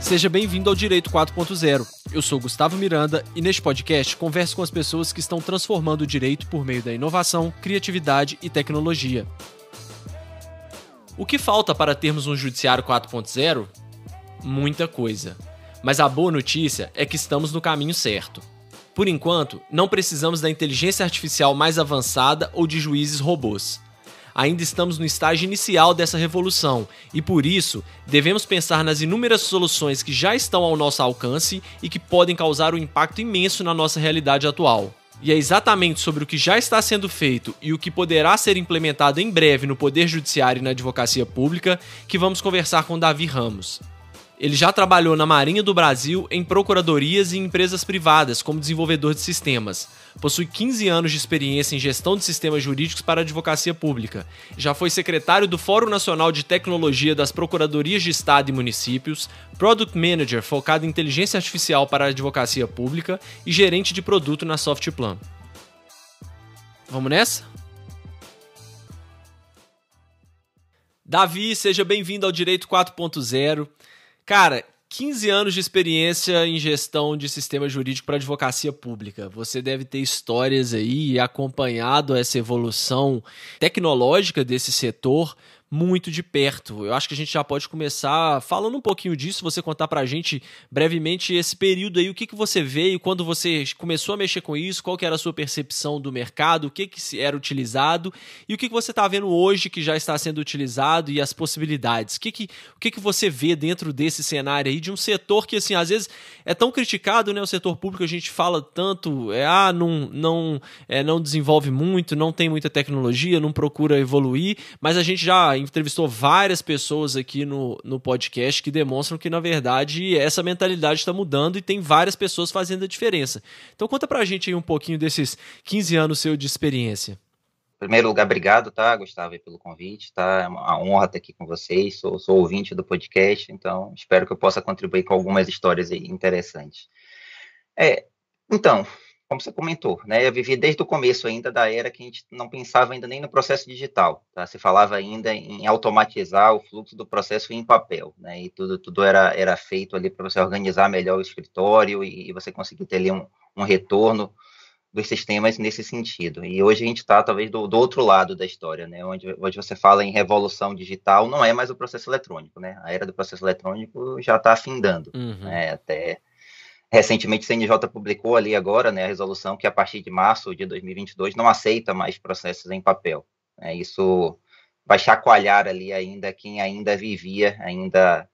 Seja bem-vindo ao Direito 4.0. Eu sou Gustavo Miranda e neste podcast converso com as pessoas que estão transformando o direito por meio da inovação, criatividade e tecnologia. O que falta para termos um judiciário 4.0? Muita coisa. Mas a boa notícia é que estamos no caminho certo. Por enquanto, não precisamos da inteligência artificial mais avançada ou de juízes robôs ainda estamos no estágio inicial dessa revolução e, por isso, devemos pensar nas inúmeras soluções que já estão ao nosso alcance e que podem causar um impacto imenso na nossa realidade atual. E é exatamente sobre o que já está sendo feito e o que poderá ser implementado em breve no Poder Judiciário e na Advocacia Pública que vamos conversar com Davi Ramos. Ele já trabalhou na Marinha do Brasil, em procuradorias e empresas privadas como desenvolvedor de sistemas. Possui 15 anos de experiência em gestão de sistemas jurídicos para a advocacia pública. Já foi secretário do Fórum Nacional de Tecnologia das Procuradorias de Estado e Municípios, Product Manager focado em inteligência artificial para a advocacia pública e gerente de produto na Softplan. Vamos nessa? Davi, seja bem-vindo ao Direito 4.0. Cara, 15 anos de experiência em gestão de sistema jurídico para advocacia pública. Você deve ter histórias aí acompanhado essa evolução tecnológica desse setor, muito de perto. Eu acho que a gente já pode começar falando um pouquinho disso, você contar pra gente brevemente esse período aí, o que, que você veio, quando você começou a mexer com isso, qual que era a sua percepção do mercado, o que, que era utilizado e o que, que você está vendo hoje que já está sendo utilizado e as possibilidades. O que, que, o que, que você vê dentro desse cenário aí de um setor que, assim, às vezes é tão criticado, né? O setor público a gente fala tanto, é, ah, não, não, é, não desenvolve muito, não tem muita tecnologia, não procura evoluir, mas a gente já entrevistou várias pessoas aqui no, no podcast que demonstram que, na verdade, essa mentalidade está mudando e tem várias pessoas fazendo a diferença. Então conta pra gente aí um pouquinho desses 15 anos seu de experiência. Em primeiro lugar, obrigado, tá, Gustavo, pelo convite, tá? É uma honra estar aqui com vocês. Sou, sou ouvinte do podcast, então espero que eu possa contribuir com algumas histórias interessantes. É, então, como você comentou, né? Eu vivi desde o começo ainda da era que a gente não pensava ainda nem no processo digital, tá? Se falava ainda em automatizar o fluxo do processo em papel, né? E tudo, tudo era, era feito ali para você organizar melhor o escritório e, e você conseguir ter ali um, um, retorno dos sistemas nesse sentido. E hoje a gente está talvez do, do, outro lado da história, né? Onde hoje você fala em revolução digital, não é mais o processo eletrônico, né? A era do processo eletrônico já está afindando, uhum. né? Até Recentemente, o CNJ publicou ali agora né, a resolução que, a partir de março de 2022, não aceita mais processos em papel. É, isso vai chacoalhar ali ainda quem ainda vivia, ainda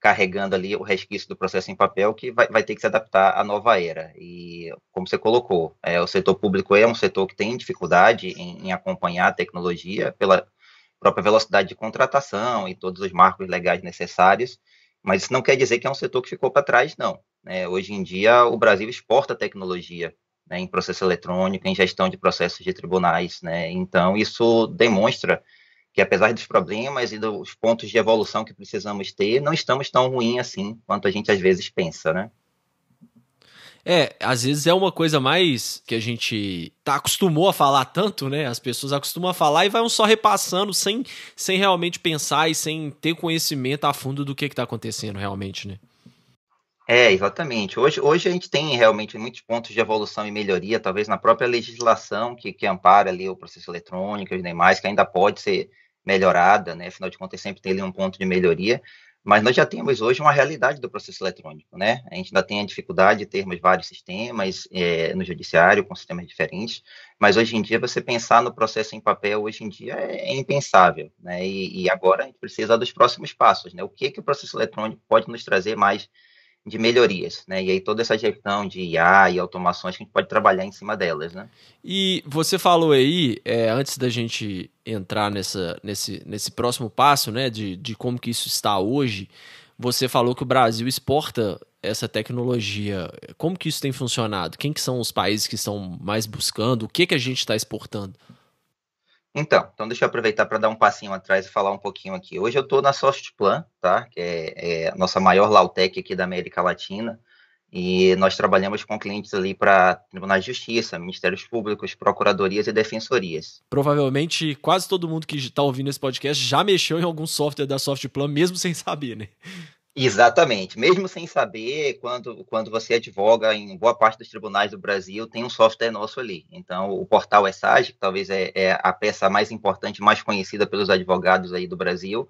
carregando ali o resquício do processo em papel, que vai, vai ter que se adaptar à nova era. E, como você colocou, é, o setor público é um setor que tem dificuldade em, em acompanhar a tecnologia pela própria velocidade de contratação e todos os marcos legais necessários, mas isso não quer dizer que é um setor que ficou para trás, não. Né? Hoje em dia, o Brasil exporta tecnologia né, em processo eletrônico, em gestão de processos de tribunais. Né? Então, isso demonstra que, apesar dos problemas e dos pontos de evolução que precisamos ter, não estamos tão ruim assim quanto a gente às vezes pensa, né? É, às vezes é uma coisa mais que a gente tá acostumou a falar tanto, né? As pessoas acostumam a falar e vão só repassando sem, sem realmente pensar e sem ter conhecimento a fundo do que, que tá acontecendo realmente, né? É, exatamente. Hoje, hoje a gente tem realmente muitos pontos de evolução e melhoria, talvez na própria legislação que, que ampara ali o processo eletrônico e demais, que ainda pode ser melhorada, né? Afinal de contas, sempre tem ali um ponto de melhoria, mas nós já temos hoje uma realidade do processo eletrônico, né? A gente ainda tem a dificuldade de termos vários sistemas é, no judiciário, com sistemas diferentes, mas hoje em dia você pensar no processo em papel hoje em dia é, é impensável, né? E, e agora a gente precisa dos próximos passos, né? O que, que o processo eletrônico pode nos trazer mais de melhorias, né? E aí toda essa gestão de IA e automações que a gente pode trabalhar em cima delas, né? E você falou aí, é, antes da gente entrar nessa, nesse, nesse próximo passo, né, de, de como que isso está hoje, você falou que o Brasil exporta essa tecnologia. Como que isso tem funcionado? Quem que são os países que estão mais buscando? O que que a gente está exportando? Então, então deixa eu aproveitar para dar um passinho atrás e falar um pouquinho aqui. Hoje eu estou na Softplan, tá? que é, é, a nossa maior Lautec aqui da América Latina, e nós trabalhamos com clientes ali para tribunais de justiça, ministérios públicos, procuradorias e defensorias. Provavelmente quase todo mundo que está ouvindo esse podcast já mexeu em algum software da Softplan, mesmo sem saber, né? Exatamente. Mesmo sem saber, quando, quando você advoga em boa parte dos tribunais do Brasil, tem um software nosso ali. Então, o portal ESAG, é que talvez é, é a peça mais importante, mais conhecida pelos advogados aí do Brasil,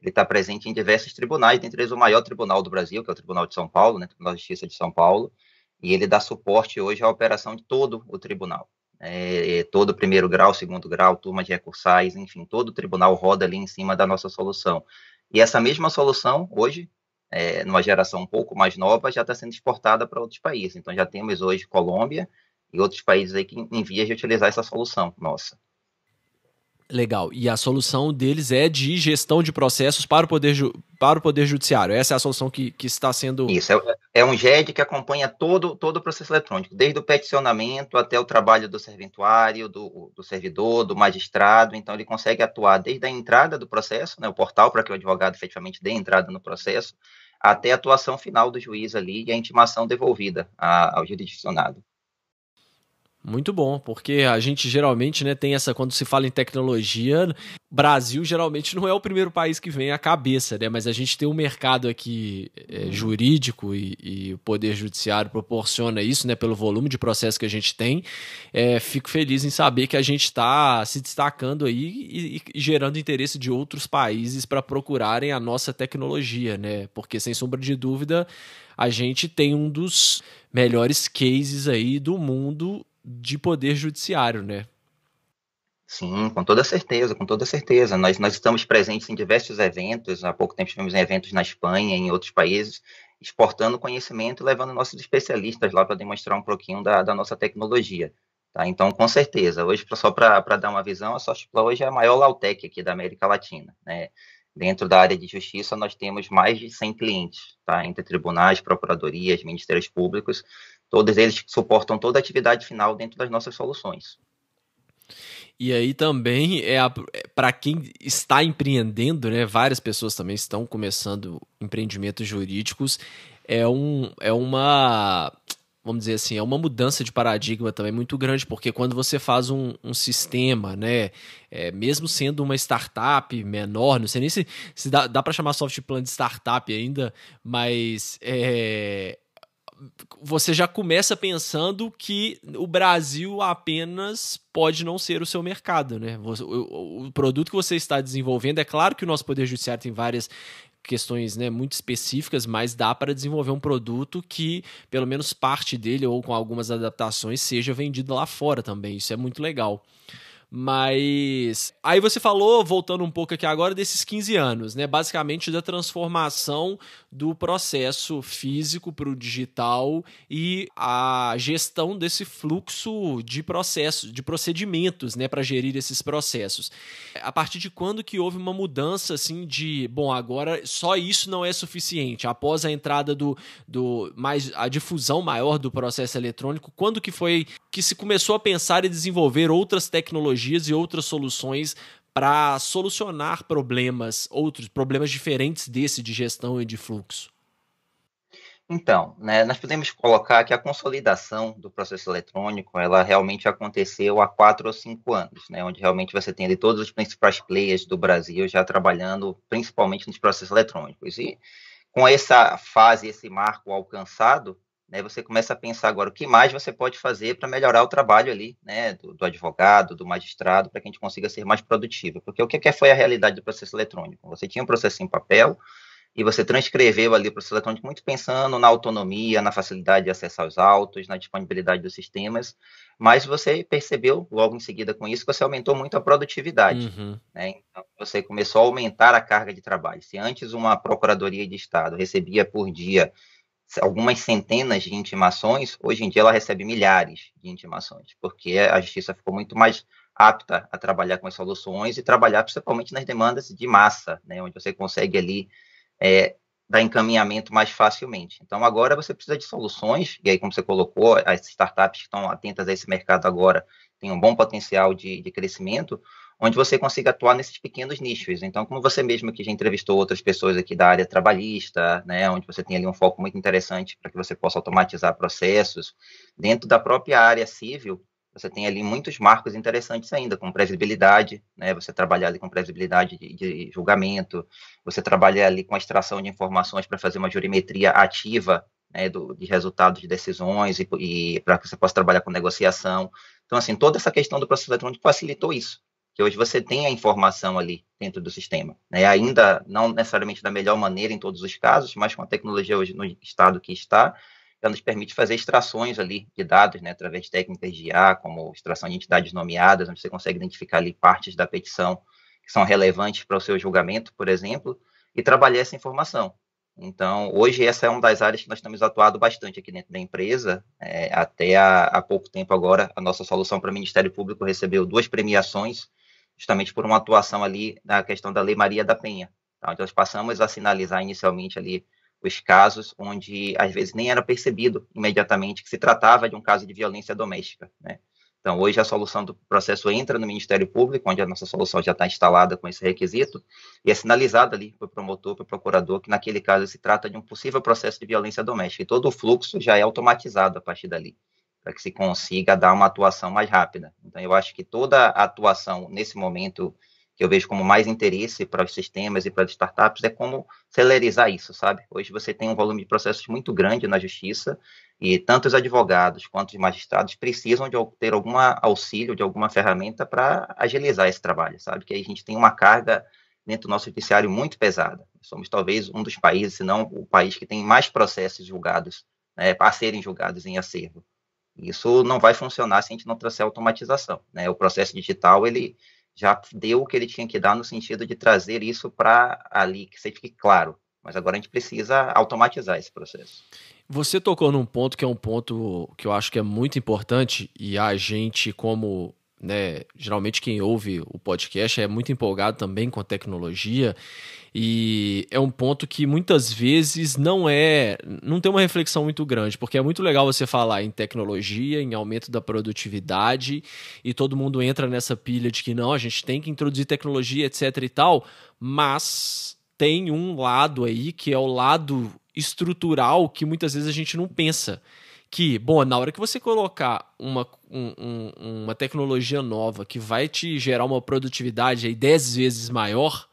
ele está presente em diversos tribunais, dentre eles o maior tribunal do Brasil, que é o Tribunal de São Paulo, né, Tribunal de Justiça de São Paulo, e ele dá suporte hoje à operação de todo o tribunal. É, é todo primeiro grau, segundo grau, turma de recursais, enfim, todo o tribunal roda ali em cima da nossa solução. E essa mesma solução, hoje, é, numa geração um pouco mais nova, já está sendo exportada para outros países. Então, já temos hoje Colômbia e outros países aí que em vias de utilizar essa solução nossa. Legal. E a solução deles é de gestão de processos para o Poder, para o poder Judiciário. Essa é a solução que, que está sendo. Isso, é, é um GED que acompanha todo, todo o processo eletrônico, desde o peticionamento até o trabalho do serventuário, do, do servidor, do magistrado. Então, ele consegue atuar desde a entrada do processo, né, o portal para que o advogado efetivamente dê entrada no processo, até a atuação final do juiz ali e a intimação devolvida a, ao jurisdicionado. Muito bom, porque a gente geralmente né, tem essa, quando se fala em tecnologia, Brasil geralmente não é o primeiro país que vem à cabeça, né? Mas a gente tem um mercado aqui é, jurídico e, e, o Poder Judiciário proporciona isso, né? Pelo volume de processos que a gente tem. É, fico feliz em saber que a gente está se destacando aí e, e, gerando interesse de outros países para procurarem a nossa tecnologia, né? Porque, sem sombra de dúvida, a gente tem um dos melhores cases aí do mundo de poder judiciário, né? Sim, com toda certeza, com toda certeza. Nós, nós estamos presentes em diversos eventos, há pouco tempo estivemos em eventos na Espanha, em outros países, exportando conhecimento, e levando nossos especialistas lá para demonstrar um pouquinho da, da nossa tecnologia. Tá? Então, com certeza, hoje, só para dar uma visão, a Softplan hoje é a maior Lautec aqui da América Latina. Né? Dentro da área de justiça, nós temos mais de 100 clientes, tá? entre tribunais, procuradorias, ministérios públicos, Todos eles suportam toda a atividade final dentro das nossas soluções. E aí também é, é para quem está empreendendo, né? Várias pessoas também estão começando empreendimentos jurídicos. É, um, é uma vamos dizer assim, é uma mudança de paradigma também muito grande, porque quando você faz um, um sistema, né, é, mesmo sendo uma startup menor, não sei nem se, se dá, dá para chamar soft plan de startup ainda, mas é, você já começa pensando que o Brasil apenas pode não ser o seu mercado, né? O, produto que você está desenvolvendo, é claro que o nosso Poder Judiciário tem várias questões né, muito específicas, mas dá para desenvolver um produto que, pelo menos parte dele, ou com algumas adaptações, seja vendido lá fora também. Isso é muito legal. Mas aí você falou, voltando um pouco aqui agora, desses 15 anos, né? Basicamente da transformação do processo físico para o digital e a gestão desse fluxo de processos, de procedimentos, né, para gerir esses processos. A partir de quando que houve uma mudança assim de, bom, agora só isso não é suficiente. Após a entrada do, do mais a difusão maior do processo eletrônico, quando que foi que se começou a pensar e desenvolver outras tecnologias tecnologias e outras soluções para solucionar problemas, outros problemas diferentes desse de gestão e de fluxo? Então, né, nós podemos colocar que a consolidação do processo eletrônico, ela realmente aconteceu há quatro ou cinco anos, né, onde realmente você tem ali todos os principais players do Brasil já trabalhando principalmente nos processos eletrônicos. E com essa fase, esse marco alcançado, né? Você começa a pensar agora o que mais você pode fazer para melhorar o trabalho ali, né? Do, do advogado, do magistrado, para que a gente consiga ser mais produtivo. Porque o que, que foi a realidade do processo eletrônico? Você tinha um processo em papel e você transcreveu ali o processo eletrônico muito pensando na autonomia, na facilidade de acessar os autos, na disponibilidade dos sistemas, mas você percebeu logo em seguida com isso que você aumentou muito a produtividade. Uhum. Né? Então, você começou a aumentar a carga de trabalho. Se antes uma procuradoria de Estado recebia por dia algumas centenas de intimações, hoje em dia ela recebe milhares de intimações, porque a justiça ficou muito mais apta a trabalhar com as soluções e trabalhar principalmente nas demandas de massa, né, onde você consegue ali é, dar encaminhamento mais facilmente. Então, agora você precisa de soluções, e aí, como você colocou, as startups que estão atentas a esse mercado agora têm um bom potencial de, de crescimento, onde você consiga atuar nesses pequenos nichos. Então, como você mesmo que já entrevistou outras pessoas aqui da área trabalhista, né, onde você tem ali um foco muito interessante para que você possa automatizar processos, dentro da própria área civil, você tem ali muitos marcos interessantes ainda, com previsibilidade, né, você trabalhar ali com previsibilidade de, de julgamento, você trabalhar ali com a extração de informações para fazer uma jurimetria ativa, né, do, de resultados de decisões e, e para que você possa trabalhar com negociação. Então, assim, toda essa questão do processo eletrônico facilitou isso que hoje você tem a informação ali dentro do sistema. Né? Ainda não necessariamente da melhor maneira em todos os casos, mas com a tecnologia hoje no estado que está, ela nos permite fazer extrações ali de dados, né, através de técnicas de IA, como extração de entidades nomeadas, onde você consegue identificar ali partes da petição que são relevantes para o seu julgamento, por exemplo, e trabalhar essa informação. Então, hoje essa é uma das áreas que nós temos atuado bastante aqui dentro da empresa. É, até há, há pouco tempo agora, a nossa solução para o Ministério Público recebeu duas premiações justamente por uma atuação ali na questão da Lei Maria da Penha. Tá? onde Então, nós passamos a sinalizar inicialmente ali os casos onde, às vezes, nem era percebido imediatamente que se tratava de um caso de violência doméstica, né? Então, hoje a solução do processo entra no Ministério Público, onde a nossa solução já está instalada com esse requisito, e é sinalizada ali para o promotor, para o procurador, que naquele caso se trata de um possível processo de violência doméstica, e todo o fluxo já é automatizado a partir dali para que se consiga dar uma atuação mais rápida. Então, eu acho que toda atuação nesse momento que eu vejo como mais interesse para os sistemas e para as startups é como celerizar isso, sabe? Hoje você tem um volume de processos muito grande na justiça e tanto os advogados quanto os magistrados precisam de ter algum auxílio, de alguma ferramenta para agilizar esse trabalho, sabe? Que aí a gente tem uma carga dentro do nosso judiciário muito pesada. Somos talvez um dos países, se não o país que tem mais processos julgados, né, a serem julgados em acervo. Isso não vai funcionar se a gente não trouxer automatização, né? O processo digital, ele já deu o que ele tinha que dar no sentido de trazer isso para ali, que você fique claro. Mas agora a gente precisa automatizar esse processo. Você tocou num ponto que é um ponto que eu acho que é muito importante e a gente, como né? Geralmente quem ouve o podcast é muito empolgado também com a tecnologia e é um ponto que muitas vezes não é, não tem uma reflexão muito grande, porque é muito legal você falar em tecnologia, em aumento da produtividade e todo mundo entra nessa pilha de que não, a gente tem que introduzir tecnologia, etc e tal, mas tem um lado aí que é o lado estrutural que muitas vezes a gente não pensa que, bom, na hora que você colocar uma, um, um, uma tecnologia nova que vai te gerar uma produtividade aí 10 vezes maior,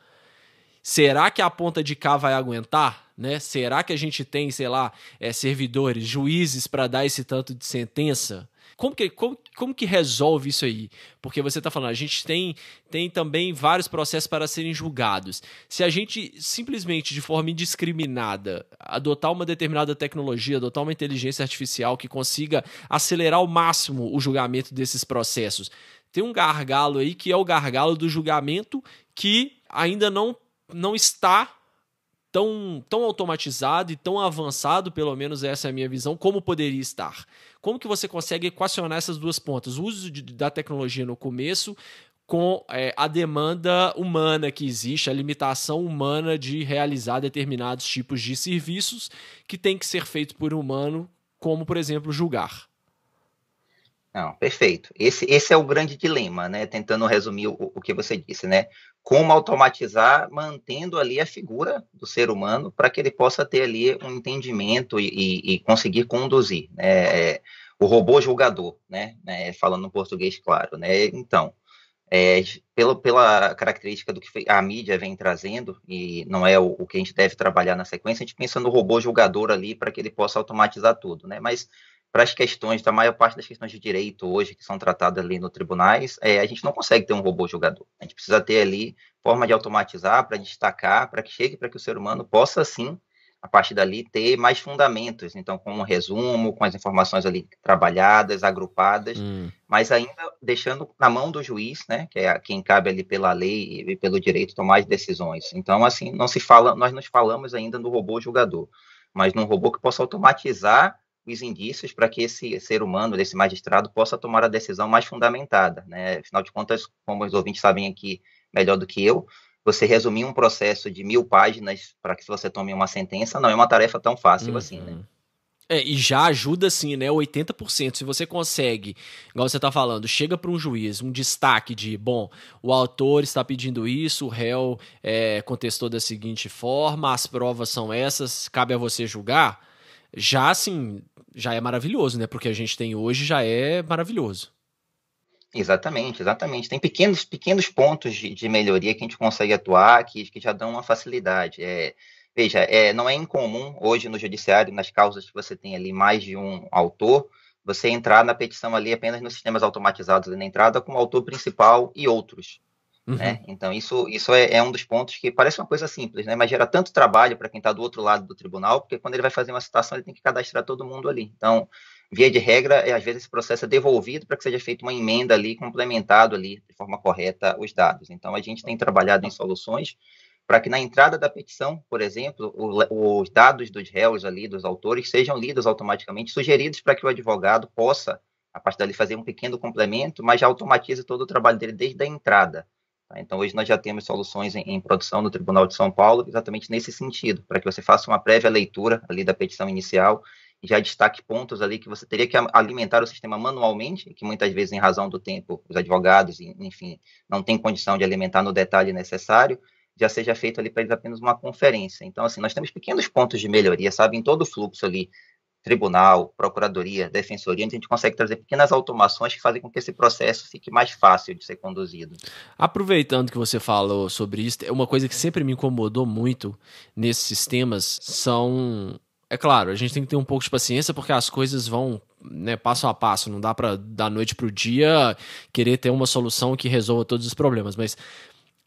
será que a ponta de cá vai aguentar? Né? Será que a gente tem, sei lá, é, servidores, juízes para dar esse tanto de sentença? como que, como, como que resolve isso aí? Porque você está falando, a gente tem, tem também vários processos para serem julgados. Se a gente simplesmente, de forma indiscriminada, adotar uma determinada tecnologia, adotar uma inteligência artificial que consiga acelerar ao máximo o julgamento desses processos, tem um gargalo aí que é o gargalo do julgamento que ainda não, não está tão, tão automatizado e tão avançado, pelo menos essa é a minha visão, como poderia estar. Como que você consegue equacionar essas duas pontas? O uso de, da tecnologia no começo com é, a demanda humana que existe, a limitação humana de realizar determinados tipos de serviços que tem que ser feito por um humano, como, por exemplo, julgar. Não, perfeito. Esse, esse é o grande dilema, né? Tentando resumir o, o que você disse, né? Como automatizar, mantendo ali a figura do ser humano para que ele possa ter ali um entendimento e, e, e conseguir conduzir, né? É, o robô julgador, né? É, falando em português, claro, né? Então, é, pelo, pela característica do que a mídia vem trazendo, e não é o, o, que a gente deve trabalhar na sequência, a gente pensa no robô julgador ali para que ele possa automatizar tudo, né? Mas para as questões, da maior parte das questões de direito hoje que são tratadas ali no tribunais, é, a gente não consegue ter um robô julgador. A gente precisa ter ali forma de automatizar, para destacar, para que chegue, para que o ser humano possa, sim, a partir dali, ter mais fundamentos. Então, com um resumo, com as informações ali trabalhadas, agrupadas, hum. mas ainda deixando na mão do juiz, né, que é quem cabe ali pela lei e pelo direito tomar as decisões. Então, assim, não se fala, nós nos falamos ainda do robô julgador, mas num robô que possa automatizar os indícios para que esse ser humano, desse magistrado, possa tomar a decisão mais fundamentada. Né? Afinal de contas, como os ouvintes sabem aqui melhor do que eu, você resumir um processo de mil páginas para que você tome uma sentença não é uma tarefa tão fácil uhum. assim, né? Uhum. É, e já ajuda, sim, né? 80%. Se você consegue, igual você está falando, chega para um juiz um destaque de, bom, o autor está pedindo isso, o réu é, contestou da seguinte forma, as provas são essas, cabe a você julgar. Já, assim, já é maravilhoso, né? Porque a gente tem hoje já é maravilhoso. Exatamente, exatamente. Tem pequenos, pequenos pontos de, de melhoria que a gente consegue atuar que, que já dão uma facilidade. É, veja, é, não é incomum hoje no judiciário, nas causas que você tem ali mais de um autor, você entrar na petição ali apenas nos sistemas automatizados né? na entrada com o autor principal e outros. Uhum. Né? Então, isso, isso é, é, um dos pontos que parece uma coisa simples, né? mas gera tanto trabalho para quem está do outro lado do tribunal, porque quando ele vai fazer uma citação, ele tem que cadastrar todo mundo ali. Então, via de regra, é, às vezes esse processo é devolvido para que seja feita uma emenda ali, complementado ali, de forma correta, os dados. Então, a gente tem trabalhado em soluções para que na entrada da petição, por exemplo, o, os dados dos réus ali, dos autores, sejam lidos automaticamente, sugeridos para que o advogado possa, a partir dali, fazer um pequeno complemento, mas já automatize todo o trabalho dele desde a entrada. Tá? Então, hoje nós já temos soluções em, em, produção no Tribunal de São Paulo, exatamente nesse sentido, para que você faça uma prévia leitura ali da petição inicial e já destaque pontos ali que você teria que alimentar o sistema manualmente, que muitas vezes, em razão do tempo, os advogados, enfim, não têm condição de alimentar no detalhe necessário, já seja feito ali para eles apenas uma conferência. Então, assim, nós temos pequenos pontos de melhoria, sabe, em todo o fluxo ali tribunal, procuradoria, defensoria, a gente consegue trazer pequenas automações que fazem com que esse processo fique mais fácil de ser conduzido. Aproveitando que você falou sobre isso, é uma coisa que sempre me incomodou muito nesses sistemas são é claro, a gente tem que ter um pouco de paciência porque as coisas vão né, passo a passo, não dá para da noite para o dia querer ter uma solução que resolva todos os problemas, mas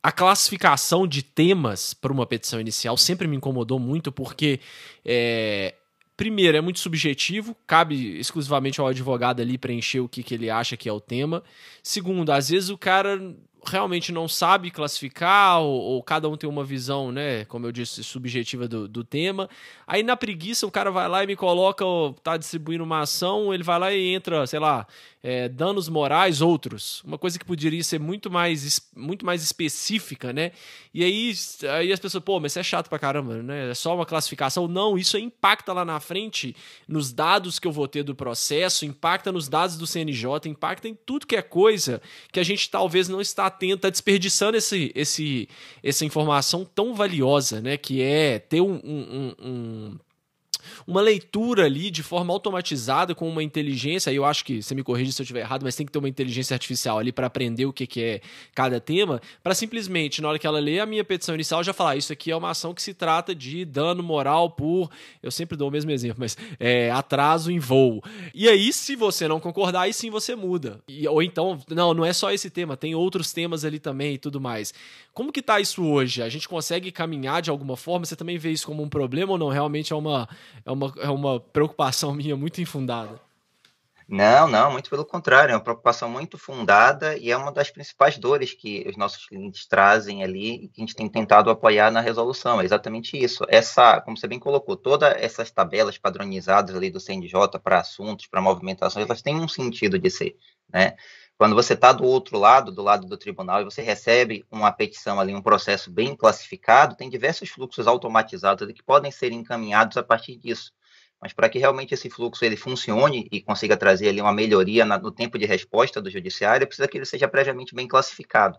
a classificação de temas para uma petição inicial sempre me incomodou muito porque é, primeiro, é muito subjetivo, cabe exclusivamente ao advogado ali preencher o que, que ele acha que é o tema. Segundo, às vezes o cara realmente não sabe classificar, ou, ou, cada um tem uma visão, né, como eu disse, subjetiva do, do tema. Aí na preguiça o cara vai lá e me coloca, tá distribuindo uma ação, ele vai lá e entra, sei lá, é, danos morais, outros. Uma coisa que poderia ser muito mais, muito mais específica, né? E aí, aí as pessoas, pô, mas isso é chato pra caramba, né? É só uma classificação. Não, isso impacta lá na frente nos dados que eu vou ter do processo, impacta nos dados do CNJ, impacta em tudo que é coisa que a gente talvez não está tendo, tá desperdiçando esse, esse, essa informação tão valiosa, né? Que é ter um, um, um uma leitura ali de forma automatizada com uma inteligência, eu acho que você me corrige se eu estiver errado, mas tem que ter uma inteligência artificial ali para aprender o que, que é cada tema, para simplesmente, na hora que ela lê a minha petição inicial, já falar: ah, isso aqui é uma ação que se trata de dano moral por. Eu sempre dou o mesmo exemplo, mas é, atraso em voo. E aí, se você não concordar, aí sim você muda. E, ou então, não, não é só esse tema, tem outros temas ali também e tudo mais. Como que tá isso hoje? A gente consegue caminhar de alguma forma? Você também vê isso como um problema ou não? Realmente é uma, é uma, é uma preocupação minha muito infundada. Não, não, muito pelo contrário, é uma preocupação muito fundada e é uma das principais dores que os nossos clientes trazem ali e que a gente tem tentado apoiar na resolução, é exatamente isso. Essa, como você bem colocou, todas essas tabelas padronizadas ali do CNJ para assuntos, para movimentações, elas têm um sentido de ser, né? Quando você está do outro lado, do lado do tribunal, e você recebe uma petição ali, um processo bem classificado, tem diversos fluxos automatizados ali que podem ser encaminhados a partir disso. Mas para que realmente esse fluxo ele funcione e consiga trazer ali uma melhoria na, no tempo de resposta do judiciário, precisa que ele seja previamente bem classificado.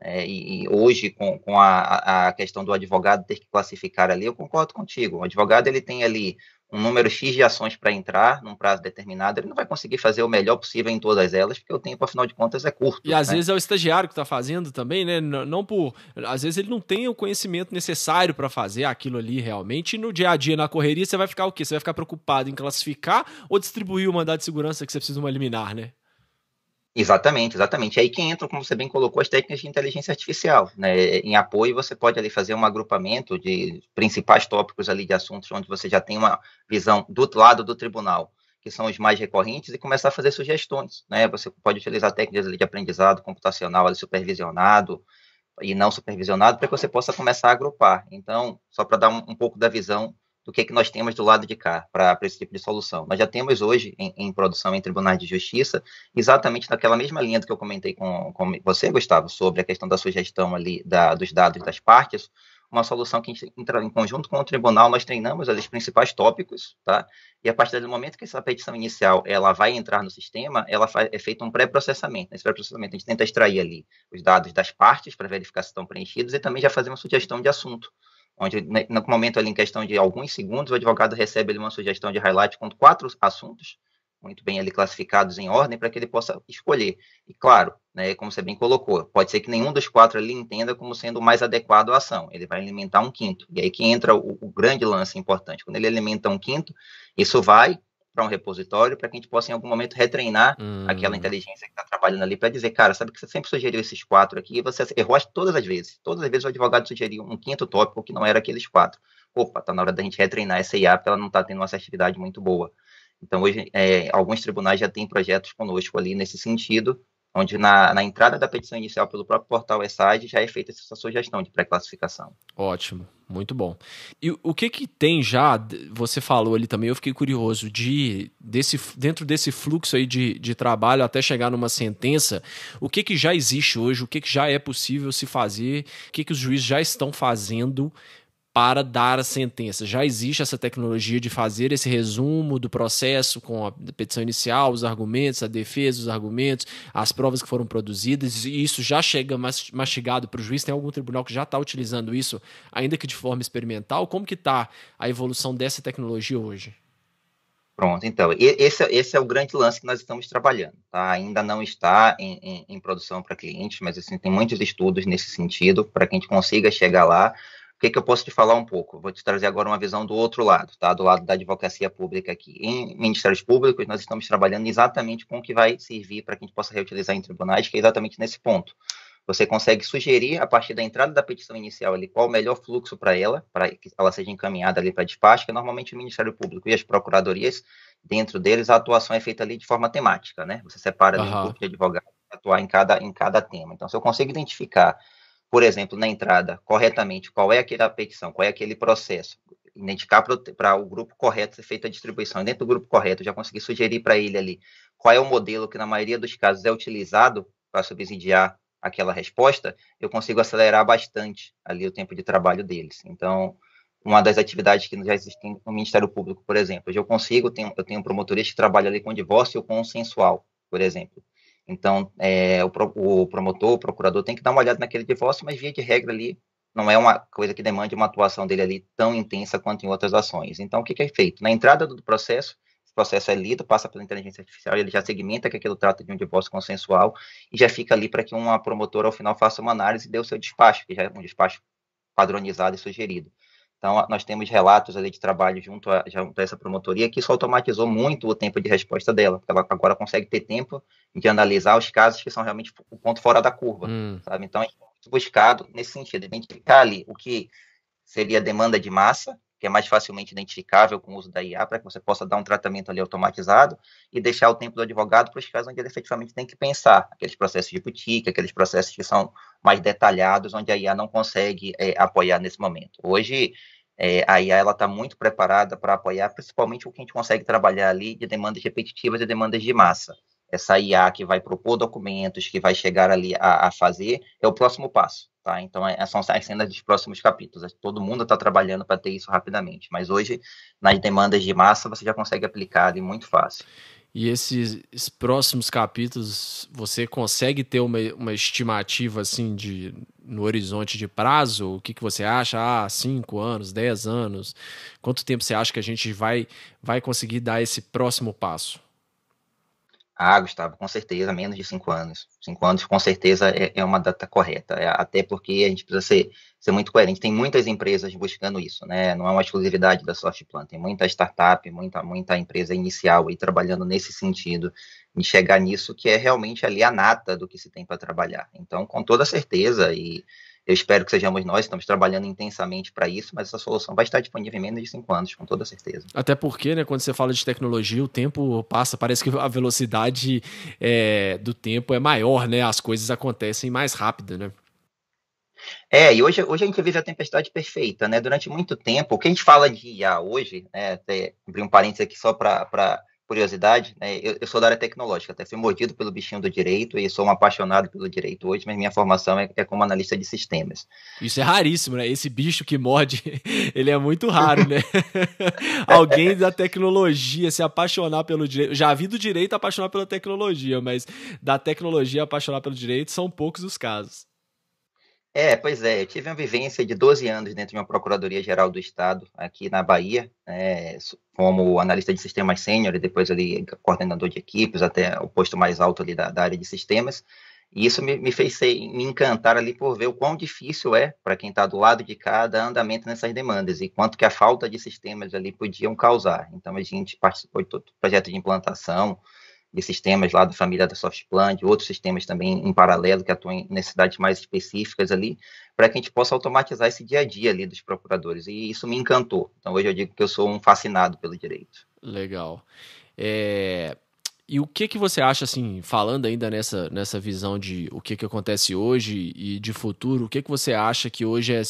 É, e, e, hoje, com, com a, a, questão do advogado ter que classificar ali, eu concordo contigo. O advogado ele tem ali um número X de ações para entrar num prazo determinado, ele não vai conseguir fazer o melhor possível em todas elas, porque o tempo, afinal de contas, é curto. E às né? vezes é o estagiário que está fazendo também, né? Não por. Às vezes ele não tem o conhecimento necessário para fazer aquilo ali realmente. E no dia a dia, na correria, você vai ficar o quê? Você vai ficar preocupado em classificar ou distribuir o mandado de segurança que você precisa uma liminar, né? Exatamente, exatamente. É aí que entram, como você bem colocou, as técnicas de inteligência artificial. Né? Em apoio, você pode ali fazer um agrupamento de principais tópicos ali de assuntos onde você já tem uma visão do lado do tribunal, que são os mais recorrentes, e começar a fazer sugestões. Né? Você pode utilizar técnicas de aprendizado computacional, ali, supervisionado e não supervisionado, para que você possa começar a agrupar. Então, só para dar um, um pouco da visão do que, é que nós temos do lado de cá para esse tipo de solução. Nós já temos hoje em, em, produção em tribunais de justiça, exatamente naquela mesma linha do que eu comentei com, com você, Gustavo, sobre a questão da sugestão ali da, dos dados das partes, uma solução que entra em conjunto com o tribunal, nós treinamos os principais tópicos, tá? E a partir do momento que essa petição inicial, ela vai entrar no sistema, ela é feito um pré-processamento. Nesse pré-processamento, a gente tenta extrair ali os dados das partes para verificar se estão preenchidos e também já fazer uma sugestão de assunto onde né, no momento ali em questão de alguns segundos o advogado recebe ali, uma sugestão de highlight com quatro assuntos muito bem ali classificados em ordem para que ele possa escolher. E claro, né, como você bem colocou, pode ser que nenhum dos quatro ali entenda como sendo o mais adequado à ação. Ele vai alimentar um quinto. E aí que entra o, o grande lance importante. Quando ele alimenta um quinto, isso vai para um repositório para que a gente possa em algum momento retreinar hum. aquela inteligência que está trabalhando ali para dizer, cara, sabe que você sempre sugeriu esses quatro aqui e você errou todas as vezes. Todas as vezes o advogado sugeriu um quinto tópico que não era aqueles quatro. Opa, está na hora da gente retreinar essa IA porque ela não está tendo uma assertividade muito boa. Então, hoje, é, alguns tribunais já têm projetos conosco ali nesse sentido, onde na, na entrada da petição inicial pelo próprio portal e-Side já é feita essa sugestão de pré-classificação. Ótimo, muito bom. E o que que tem já, você falou ali também, eu fiquei curioso, de desse, dentro desse fluxo aí de, de trabalho até chegar numa sentença, o que que já existe hoje, o que que já é possível se fazer, o que que os juízes já estão fazendo para dar a sentença. Já existe essa tecnologia de fazer esse resumo do processo com a petição inicial, os argumentos, a defesa, os argumentos, as provas que foram produzidas, e isso já chega mastigado para o juiz. Tem algum tribunal que já está utilizando isso, ainda que de forma experimental? Como que está a evolução dessa tecnologia hoje? Pronto, então, esse, esse é o grande lance que nós estamos trabalhando. Tá? Ainda não está em, em, em produção para clientes, mas assim, tem muitos estudos nesse sentido, para que a gente consiga chegar lá que, que eu posso te falar um pouco? Vou te trazer agora uma visão do outro lado, tá? Do lado da advocacia pública aqui. Em ministérios públicos, nós estamos trabalhando exatamente com o que vai servir para que a gente possa reutilizar em tribunais, que é exatamente nesse ponto. Você consegue sugerir, a partir da entrada da petição inicial ali, qual o melhor fluxo para ela, para que ela seja encaminhada ali para despacho, que normalmente o Ministério Público e as procuradorias, dentro deles, a atuação é feita ali de forma temática, né? Você separa uhum. ali um grupo de advogados atuar em cada, em cada tema. Então, se eu consigo identificar por exemplo, na entrada, corretamente, qual é aquela petição, qual é aquele processo, identificar para o grupo correto ser feita a distribuição. Dentro do grupo correto, já consegui sugerir para ele ali qual é o modelo que, na maioria dos casos, é utilizado para subsidiar aquela resposta, eu consigo acelerar bastante ali o tempo de trabalho deles. Então, uma das atividades que já existem no Ministério Público, por exemplo, eu consigo, eu tenho, eu tenho que trabalham ali com divórcio ou consensual, por exemplo. Então, é, o, pro, o, promotor, o procurador tem que dar uma olhada naquele divórcio, mas via de regra ali não é uma coisa que demande uma atuação dele ali tão intensa quanto em outras ações. Então, o que, que é feito? Na entrada do processo, esse processo é lido, passa pela inteligência artificial, ele já segmenta que aquilo trata de um divórcio consensual e já fica ali para que uma promotora, ao final, faça uma análise e dê o seu despacho, que já é um despacho padronizado e sugerido. Então, nós temos relatos ali de trabalho junto a, junto a essa promotoria que isso automatizou muito o tempo de resposta dela, porque ela agora consegue ter tempo de analisar os casos que são realmente o ponto fora da curva, hum. sabe? Então, é buscado nesse sentido, identificar ali o que seria demanda de massa, que é mais facilmente identificável com o uso da IA, para que você possa dar um tratamento ali automatizado e deixar o tempo do advogado para os casos onde ele efetivamente tem que pensar, aqueles processos de boutique, aqueles processos que são mais detalhados, onde a IA não consegue é, apoiar nesse momento. Hoje, é, a IA está muito preparada para apoiar, principalmente o que a gente consegue trabalhar ali de demandas repetitivas e demandas de massa. Essa IA que vai propor documentos, que vai chegar ali a, a fazer, é o próximo passo. Tá? Então, é, são cenas dos próximos capítulos. Todo mundo está trabalhando para ter isso rapidamente, mas hoje, nas demandas de massa, você já consegue aplicar e muito fácil. E esses próximos capítulos, você consegue ter uma, uma estimativa assim de no horizonte de prazo? O que, que você acha? Ah, 5 anos, 10 anos? Quanto tempo você acha que a gente vai, vai conseguir dar esse próximo passo? Ah, Gustavo, com certeza, menos de cinco anos. Cinco anos, com certeza, é, é uma data correta. É, até porque a gente precisa ser, ser, muito coerente. Tem muitas empresas buscando isso, né? Não é uma exclusividade da Softplan. Tem muita startup, muita, muita empresa inicial aí trabalhando nesse sentido, de chegar nisso, que é realmente ali a nata do que se tem para trabalhar. Então, com toda certeza, e eu espero que sejamos nós, estamos trabalhando intensamente para isso, mas essa solução vai estar disponível em menos de cinco anos, com toda certeza. Até porque, né, quando você fala de tecnologia, o tempo passa, parece que a velocidade é, do tempo é maior, né? As coisas acontecem mais rápido, né? É, e hoje, hoje a gente vive a tempestade perfeita, né? Durante muito tempo, o que a gente fala de IA hoje, né? Até abrir um parênteses aqui só para curiosidade, né, eu, eu, sou da área tecnológica, até fui mordido pelo bichinho do direito e sou um apaixonado pelo direito hoje, mas minha formação é, é como analista de sistemas. Isso é raríssimo, né? Esse bicho que morde, ele é muito raro, né? Alguém da tecnologia se apaixonar pelo direito. Já vi do direito apaixonar pela tecnologia, mas da tecnologia apaixonar pelo direito são poucos os casos. É, pois é, eu tive uma vivência de 12 anos dentro de uma Procuradoria-Geral do Estado, aqui na Bahia, é, como analista de sistemas sênior e depois ali coordenador de equipes, até o posto mais alto ali da, da área de sistemas, e isso me, me fez ser, me encantar ali por ver o quão difícil é para quem está do lado de cada andamento nessas demandas e quanto que a falta de sistemas ali podiam causar. Então, a gente participou de todo o projeto de implantação, de sistemas lá da família da Softplan, de outros sistemas também em paralelo que atuam em necessidades mais específicas ali, para que a gente possa automatizar esse dia a dia ali dos procuradores. E isso me encantou. Então hoje eu digo que eu sou um fascinado pelo direito. Legal. É... E o que que você acha, assim, falando ainda nessa, nessa visão de o que, que acontece hoje e de futuro, o que que você acha que hoje é,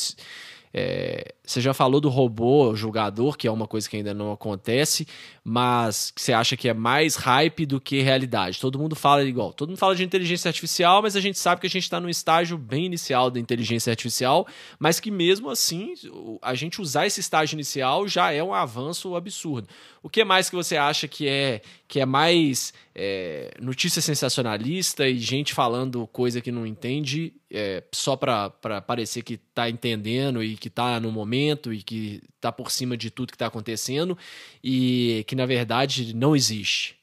é você já falou do robô julgador, que é uma coisa que ainda não acontece, mas você acha que é mais hype do que realidade. Todo mundo fala igual, todo mundo fala de inteligência artificial, mas a gente sabe que a gente está num estágio bem inicial da inteligência artificial, mas que mesmo assim, a gente usar esse estágio inicial já é um avanço absurdo. O que mais que você acha que é que é mais é, notícia sensacionalista e gente falando coisa que não entende é, só para parecer que está entendendo e que está no momento? momento e que está por cima de tudo que está acontecendo e que, na verdade, não existe.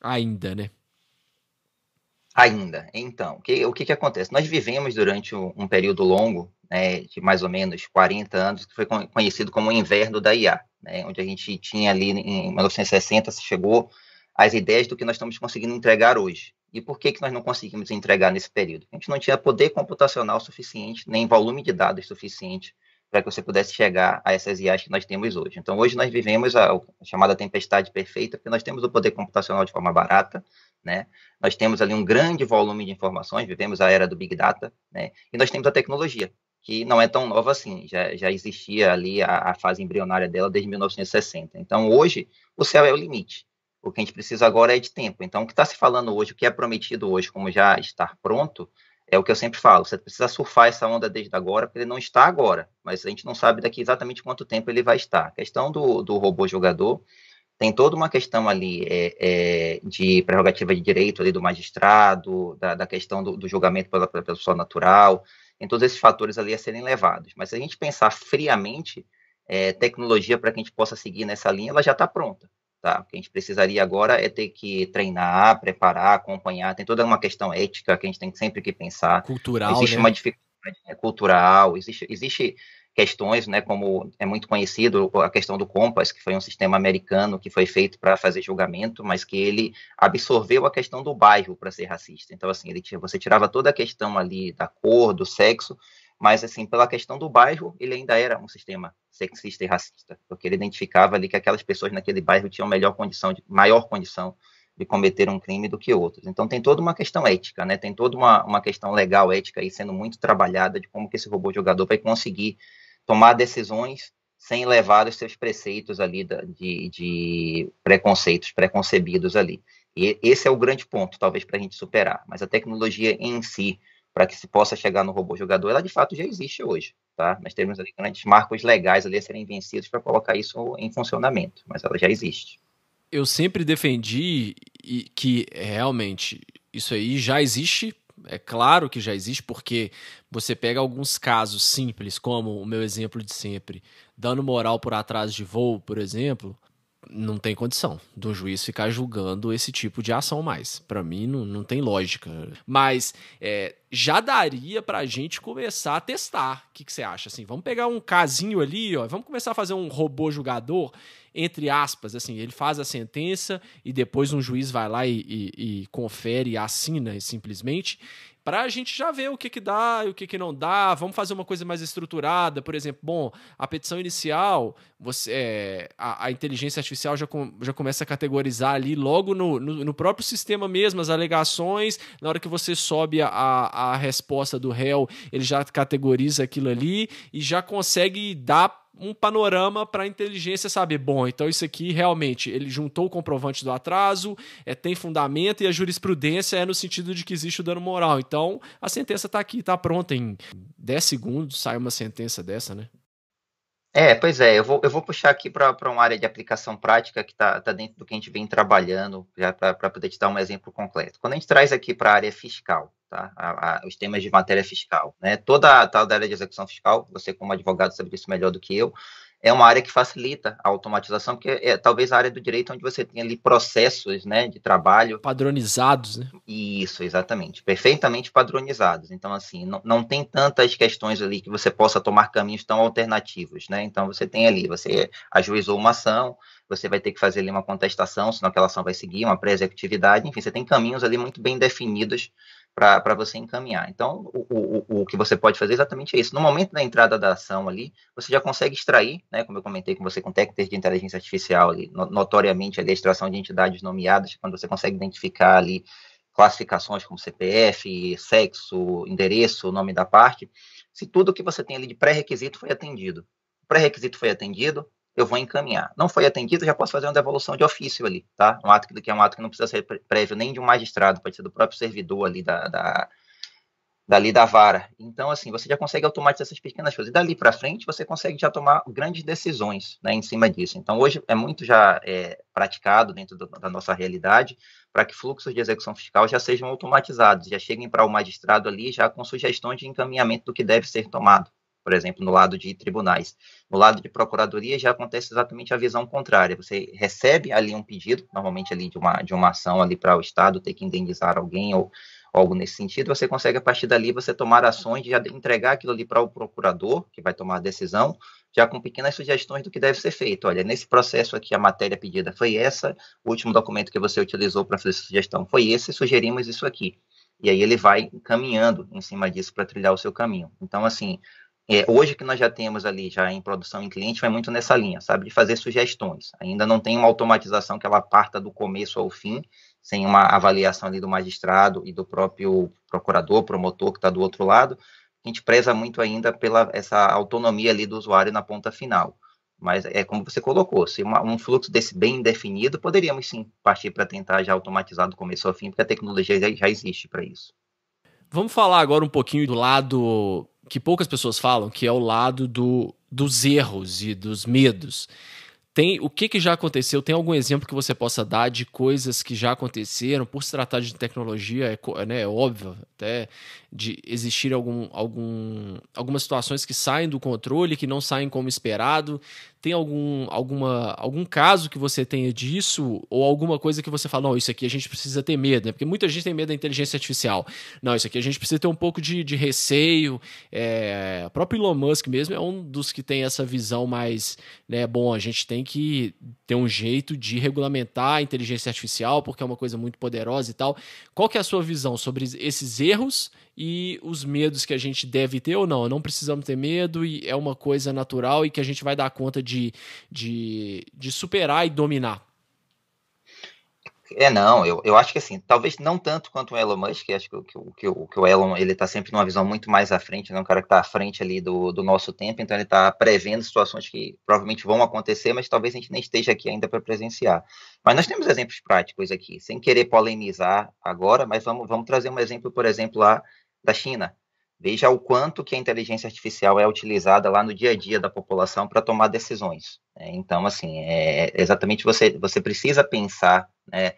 Ainda, né? Ainda. Então, que, o que, que acontece? Nós vivemos durante um, um período longo, né, de mais ou menos 40 anos, que foi conhecido como o inverno da IA, né, onde a gente tinha ali, em 1960, chegou as ideias do que nós estamos conseguindo entregar hoje. E por que, que nós não conseguimos entregar nesse período? A gente não tinha poder computacional suficiente, nem volume de dados suficiente para que você pudesse chegar a essas IAs que nós temos hoje. Então, hoje nós vivemos a, chamada tempestade perfeita, porque nós temos o poder computacional de forma barata, né? Nós temos ali um grande volume de informações, vivemos a era do Big Data, né? E nós temos a tecnologia, que não é tão nova assim, já, já existia ali a, a fase embrionária dela desde 1960. Então, hoje, o céu é o limite. O que a gente precisa agora é de tempo. Então, o que está se falando hoje, o que é prometido hoje, como já estar pronto, é o que eu sempre falo, você precisa surfar essa onda desde agora, porque ele não está agora, mas a gente não sabe daqui exatamente quanto tempo ele vai estar. A questão do, do robô jogador tem toda uma questão ali é, é, de prerrogativa de direito ali do magistrado, da, da questão do, do, julgamento pela, pela pessoa natural, em todos esses fatores ali a serem levados. Mas se a gente pensar friamente, é, tecnologia para que a gente possa seguir nessa linha, ela já está pronta. Tá? O que a gente precisaria agora é ter que treinar, preparar, acompanhar. Tem toda uma questão ética que a gente tem sempre que pensar. Cultural. Existe né? uma dificuldade né, cultural, existe, existe questões, né, como é muito conhecido a questão do Compass, que foi um sistema americano que foi feito para fazer julgamento, mas que ele absorveu a questão do bairro para ser racista. Então, assim, ele, você tirava toda a questão ali da cor, do sexo, mas, assim, pela questão do bairro, ele ainda era um sistema sexista e racista, porque ele identificava ali que aquelas pessoas naquele bairro tinham melhor condição, de, maior condição de cometer um crime do que outros. Então, tem toda uma questão ética, né? Tem toda uma, uma questão legal, ética, aí sendo muito trabalhada de como que esse robô jogador vai conseguir tomar decisões sem levar os seus preceitos ali de, de preconceitos preconcebidos ali. E esse é o grande ponto, talvez, para a gente superar. Mas a tecnologia em si, para que se possa chegar no robô jogador, ela de fato já existe hoje, tá? Nós temos ali grandes marcos legais ali a serem vencidos para colocar isso em funcionamento, mas ela já existe. Eu sempre defendi que realmente isso aí já existe, é claro que já existe, porque você pega alguns casos simples, como o meu exemplo de sempre, dando moral por atraso de voo, por exemplo, não tem condição do juiz ficar julgando esse tipo de ação mais. Para mim, não, não tem lógica. Mas é, já daria para a gente começar a testar. O que, que, você acha? Assim, vamos pegar um casinho ali, ó, vamos começar a fazer um robô julgador, entre aspas. assim Ele faz a sentença e depois um juiz vai lá e, e, e confere e assina simplesmente para a gente já ver o que, que dá e o que, que não dá. Vamos fazer uma coisa mais estruturada, por exemplo. Bom, a petição inicial, você, é, a, a, inteligência artificial já, com, já começa a categorizar ali logo no, no, no, próprio sistema mesmo as alegações. Na hora que você sobe a, a resposta do réu, ele já categoriza aquilo ali e já consegue dar um panorama para a inteligência saber, bom, então isso aqui realmente, ele juntou o comprovante do atraso, é, tem fundamento e a jurisprudência é no sentido de que existe o dano moral. Então, a sentença está aqui, está pronta. Em 10 segundos sai uma sentença dessa, né? É, pois é, eu vou, eu vou puxar aqui para uma área de aplicação prática que está tá dentro do que a gente vem trabalhando, já para poder te dar um exemplo completo. Quando a gente traz aqui para a área fiscal, tá? A, a, os temas de matéria fiscal. Né? Toda a tal da área de execução fiscal, você como advogado sabe disso melhor do que eu, é uma área que facilita a automatização, porque é talvez a área do direito onde você tem ali processos né, de trabalho. Padronizados, né? Isso, exatamente. Perfeitamente padronizados. Então, assim, não, não tem tantas questões ali que você possa tomar caminhos tão alternativos, né? Então, você tem ali, você ajuizou uma ação, você vai ter que fazer ali uma contestação, senão aquela ação vai seguir, uma pré-executividade, enfim, você tem caminhos ali muito bem definidos para você encaminhar. Então, o, o, o que você pode fazer é exatamente é isso. No momento da entrada da ação ali, você já consegue extrair, né, como eu comentei com você, com técnicas de inteligência artificial, ali, notoriamente ali, a extração de entidades nomeadas, quando você consegue identificar ali classificações como CPF, sexo, endereço, nome da parte, se tudo que você tem ali de pré-requisito foi atendido. O pré-requisito foi atendido, eu vou encaminhar. Não foi atendido, já posso fazer uma devolução de ofício ali, tá? Um ato que, que é um ato que não precisa ser prévio nem de um magistrado, pode ser do próprio servidor ali da, da dali da vara. Então, assim, você já consegue automatizar essas pequenas coisas. E dali para frente, você consegue já tomar grandes decisões né, em cima disso. Então, hoje é muito já é, praticado dentro do, da nossa realidade para que fluxos de execução fiscal já sejam automatizados, já cheguem para o magistrado ali já com sugestões de encaminhamento do que deve ser tomado por exemplo, no lado de tribunais. No lado de procuradoria já acontece exatamente a visão contrária. Você recebe ali um pedido, normalmente ali de uma, de uma ação ali para o Estado ter que indenizar alguém ou, ou algo nesse sentido, você consegue a partir dali você tomar ações já entregar aquilo ali para o procurador, que vai tomar a decisão, já com pequenas sugestões do que deve ser feito. Olha, nesse processo aqui a matéria pedida foi essa, o último documento que você utilizou para fazer essa sugestão foi esse, sugerimos isso aqui. E aí ele vai caminhando em cima disso para trilhar o seu caminho. Então, assim, é, hoje que nós já temos ali, já em produção em cliente, vai muito nessa linha, sabe? De fazer sugestões. Ainda não tem uma automatização que ela parta do começo ao fim, sem uma avaliação ali do magistrado e do próprio procurador, promotor que está do outro lado. A gente preza muito ainda pela essa autonomia ali do usuário na ponta final. Mas é como você colocou, se uma, um fluxo desse bem definido, poderíamos sim partir para tentar já automatizar do começo ao fim, porque a tecnologia já, já existe para isso. Vamos falar agora um pouquinho do lado que poucas pessoas falam, que é o lado do, dos erros e dos medos. Tem o que, que já aconteceu? Tem algum exemplo que você possa dar de coisas que já aconteceram? Por se tratar de tecnologia, é, né, é óbvio até de existir algum, algum, algumas situações que saem do controle, que não saem como esperado. Tem algum, alguma, algum caso que você tenha disso ou alguma coisa que você fala, não, isso aqui a gente precisa ter medo, né? Porque muita gente tem medo da inteligência artificial. Não, isso aqui a gente precisa ter um pouco de, de receio. É, o próprio Elon Musk mesmo é um dos que tem essa visão mais, né, bom, a gente tem que ter um jeito de regulamentar a inteligência artificial porque é uma coisa muito poderosa e tal. Qual que é a sua visão sobre esses erros e os medos que a gente deve ter ou não. Não precisamos ter medo e é uma coisa natural e que a gente vai dar conta de, de, de superar e dominar. É, não, eu, eu acho que assim, talvez não tanto quanto o Elon Musk, que acho que, que, que, que o Elon, ele tá sempre numa visão muito mais à frente, né, um cara que tá à frente ali do, do nosso tempo, então ele tá prevendo situações que provavelmente vão acontecer, mas talvez a gente nem esteja aqui ainda para presenciar. Mas nós temos exemplos práticos aqui, sem querer polemizar agora, mas vamos, vamos trazer um exemplo, por exemplo, lá da China. Veja o quanto que a inteligência artificial é utilizada lá no dia a dia da população para tomar decisões. Né? Então, assim, é exatamente você, você precisa pensar né,